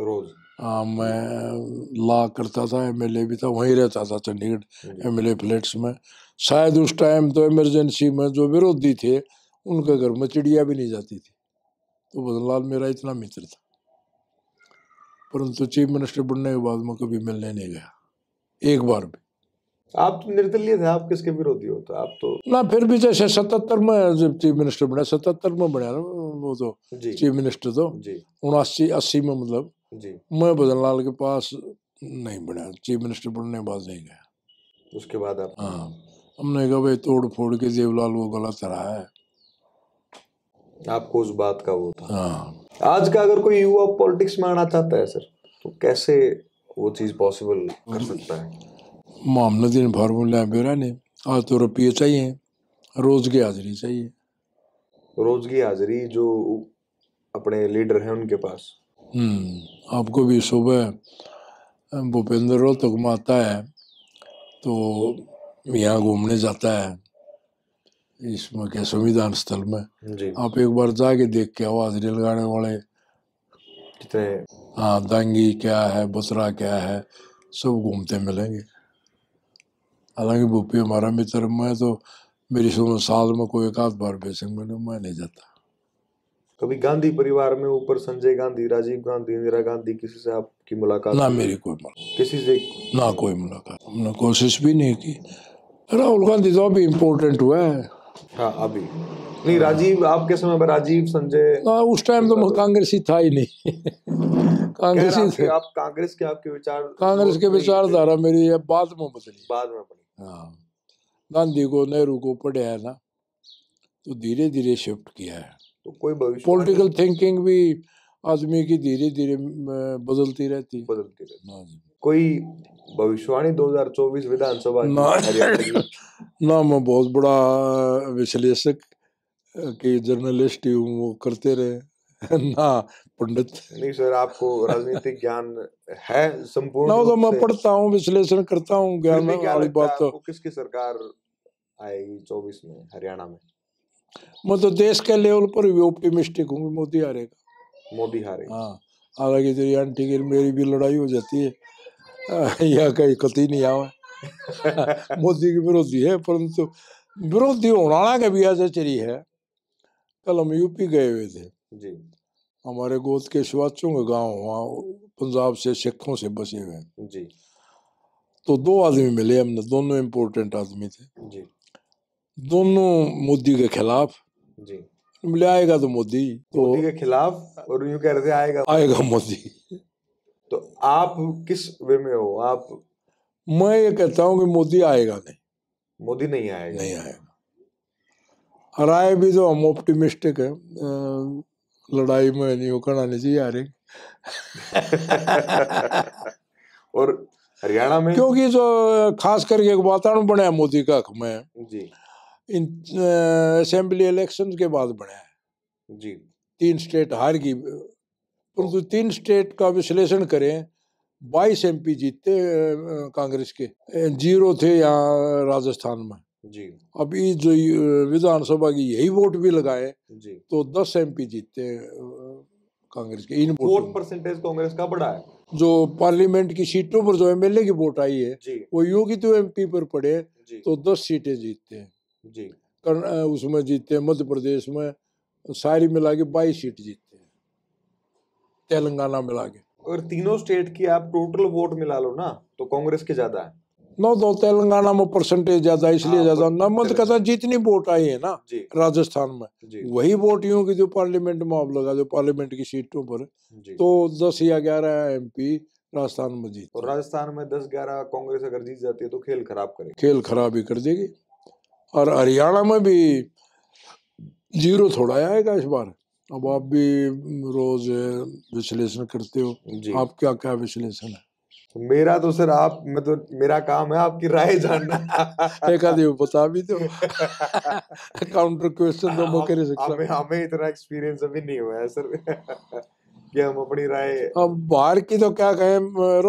रोज़ हाँ मैं ला करता था एमएलए भी था वहीं रहता था चंडीगढ़ एमएलए हम्म। फ्लैट्स में शायद उस टाइम तो इमरजेंसी में जो विरोधी थे उनके घर में चिड़िया भी नहीं जाती थी तो बदनलाल मेरा इतना मित्र था परंतु चीफ मिनिस्टर बनने के बाद मैं कभी मिलने नहीं गया एक बार भी आप तो निर्दलीय थे आप किसके विरोधी हो तो आप तो ना फिर भी जैसे सतहत्तर में जब चीफ मिनिस्टर बने सतहत्तर में बने ना वो तो चीफ मिनिस्टर तो उनासी अस्सी में मतलब मैं भजन लाल के पास नहीं बना चीफ मिनिस्टर बनने के बाद नहीं गया उसके बाद आप हाँ हमने कहा भाई तोड़ फोड़ के जेवलाल वो गलत रहा है आपको उस बात का वो था हाँ आज का अगर कोई युवा पॉलिटिक्स में आना चाहता है सर तो कैसे वो चीज़ पॉसिबल कर सकता है मामलतन फार्मूला ब्यूरा ने आज तो रुपये चाहिए रोज़ की हाजिरी चाहिए रोज़ की हाजिरी जो अपने लीडर हैं उनके पास हम्म, आपको भी सुबह भूपेंद्र रो तो में आता है तो यहाँ घूमने जाता है इसमें क्या संविधान स्थल में आप एक बार जाके देख के आओ हाजिरी लगाने वाले कितने हाँ दंगी क्या है बसरा क्या है सब घूमते मिलेंगे हालांकि भूपी हमारा मित्र मैं तो मेरी समझ साल में कोई एकाध बार बेसिंग मैंने मैं नहीं जाता कभी गांधी परिवार में ऊपर संजय गांधी राजीव गांधी इंदिरा गांधी किसी से आपकी मुलाकात ना मेरी कोई मुलाकात किसी से ना कोई मुलाकात हमने कोशिश भी नहीं की राहुल गांधी तो अभी इम्पोर्टेंट हुआ है हाँ अभी नहीं राजीव आपके समय पर राजीव संजय ना उस टाइम तो कांग्रेस ही था ही नहीं कांग्रेस ही थे आप कांग्रेस के आपके विचार कांग्रेस के विचारधारा मेरी बाद में बदली बाद में हाँ गांधी को नेहरू को पढ़ा है ना तो धीरे धीरे शिफ्ट किया है तो कोई भविष्य पॉलिटिकल थिंकिंग भी आदमी की धीरे धीरे बदलती रहती बदलती रहती हाँ जी कोई भविष्यवाणी 2024 विधानसभा ना ना मैं बहुत बड़ा विश्लेषक की जर्नलिस्ट हूँ वो करते रहे ना पंडित नहीं सर आपको राजनीतिक ज्ञान है संपूर्ण ना तो मैं पढ़ता हूँ विश्लेषण करता हूँ ज्ञान वाली बात तो किसकी सरकार आएगी चौबीस में हरियाणा में मैं तो देश के लेवल पर भी ऑप्टिमिस्टिक हूँ मोदी हारेगा मोदी हारेगा हाँ हालांकि तेरी आंटी की मेरी भी लड़ाई हो जाती है यह कहीं कति नहीं आवा मोदी की विरोधी है परंतु विरोधी होना के भी आज चली है कल हम यूपी गए हुए थे जी हमारे गोद के शिवाचों का गांव वहाँ पंजाब से सिखों से बसे हुए जी तो दो आदमी मिले हमने दोनों इम्पोर्टेंट आदमी थे जी दोनों मोदी के खिलाफ जी मिले आएगा तो मोदी तो मोदी के खिलाफ और यूं कह रहे थे आएगा आएगा मोदी तो आप किस वे में हो आप मैं ये कहता हूँ कि मोदी आएगा नहीं मोदी नहीं आएगा नहीं आएगा और आए भी तो हम ऑप्टिमिस्टिक है लड़ाई में नहीं होकर आने चाहिए हर और हरियाणा में क्योंकि जो खास करके एक वातावरण बनाया मोदी का हक में जी इन असेंबली इलेक्शन के बाद बनाया जी तीन स्टेट हार गई परंतु तीन स्टेट का विश्लेषण करें बाईस एमपी जीतते कांग्रेस के जीरो थे यहाँ राजस्थान में जी अभी जो विधानसभा की यही वोट भी लगाए तो दस एम पी जीतते कांग्रेस के इन वोट परसेंटेज कांग्रेस का बड़ा है जो पार्लियामेंट की सीटों पर जो एमएलए की वोट आई है वो योगी तो एमपी पर पड़े तो दस सीटें जीतते हैं जी कर, उसमें जीतते हैं मध्य प्रदेश में सारी मिला के बाईस सीट जीतते हैं तेलंगाना मिला के अगर तीनों स्टेट की आप टोटल वोट मिला लो ना तो कांग्रेस के ज्यादा है नौ दो तो तेलंगाना में परसेंटेज ज्यादा इसलिए हाँ, ज्यादा न मत कहता जितनी वोट आई है ना राजस्थान में वही वोट यूं की जो पार्लियामेंट में आप लगा जो पार्लियामेंट की सीटों पर तो दस या ग्यारह एम पी राजस्थान में जीत और राजस्थान में दस ग्यारह कांग्रेस अगर जीत जाती है तो खेल खराब करेगी खेल खराब ही कर देगी और हरियाणा में भी जीरो थोड़ा आएगा इस बार अब आप भी रोज विश्लेषण करते हो आप क्या क्या विश्लेषण है तो मेरा तो सर आप मैं तो मेरा काम है आपकी राय जानना एक आदमी बता भी दो काउंटर क्वेश्चन दो मौके नहीं सकते हमें हमें इतना एक्सपीरियंस अभी नहीं हुआ है सर कि हम अपनी राय अब बाहर की तो क्या कहें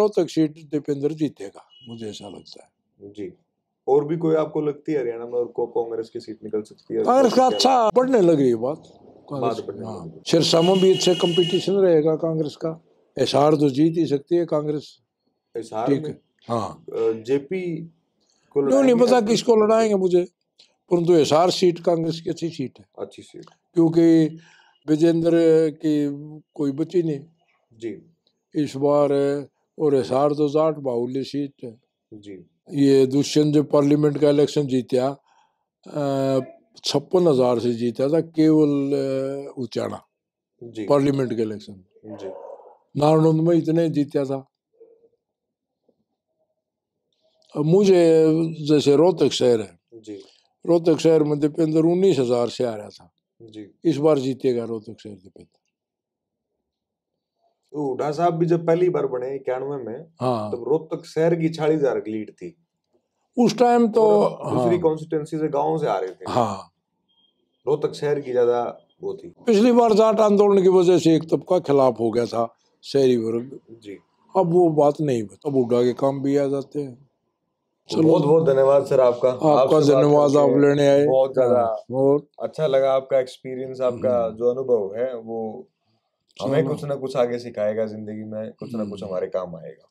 रोहतक सीट दीपेंद्र जीतेगा मुझे ऐसा लगता है जी और भी कोई आपको लगती है हरियाणा में और को कांग्रेस की सीट निकल सकती है कांग्रेस का अच्छा बढ़ने लग रही है बात हाँ, सिरसा में भी अच्छा कंपटीशन रहेगा कांग्रेस का एसआर तो जीत ही सकती है कांग्रेस ठीक है हाँ जेपी को नहीं नहीं पता किसको लड़ाएंगे मुझे परंतु एसआर सीट कांग्रेस की अच्छी सीट है अच्छी सीट क्योंकि विजेंद्र की कोई बची नहीं जी इस बार और एसआर दो तो जाट बाहुल्य सीट है जी ये दुष्यंत जो पार्लियामेंट का इलेक्शन जीता छप्पन हजार से जीता था केवल उचाणा पार्लियामेंट के इलेक्शन नारायण में इतने जीता था मुझे जैसे रोहतक शहर है रोहतक शहर में दीपेंद्र उन्नीस हजार से आ रहा था जी इस बार जीतेगा रोहतक शहर दीपेंद्र हुडा साहब भी जब पहली बार बने इक्यानवे में हाँ तब रोहतक शहर की चालीस हजार की लीड थी उस टाइम तो हाँ। दूसरी हाँ, से गाँव से आ रहे थे हाँ रोहतक शहर की ज्यादा वो थी पिछली बार जाट आंदोलन की वजह से एक तबका खिलाफ हो गया था शहरी वर्ग जी अब वो बात नहीं अब हुडा के काम भी आ जाते हैं तो बहुत बहुत धन्यवाद सर आपका आपका धन्यवाद आप लेने आए बहुत ज्यादा बहुत हाँ, अच्छा लगा आपका एक्सपीरियंस आपका हम्म। जो अनुभव है वो हमें कुछ ना कुछ आगे सिखाएगा जिंदगी में कुछ ना कुछ हम्म। हमारे काम आएगा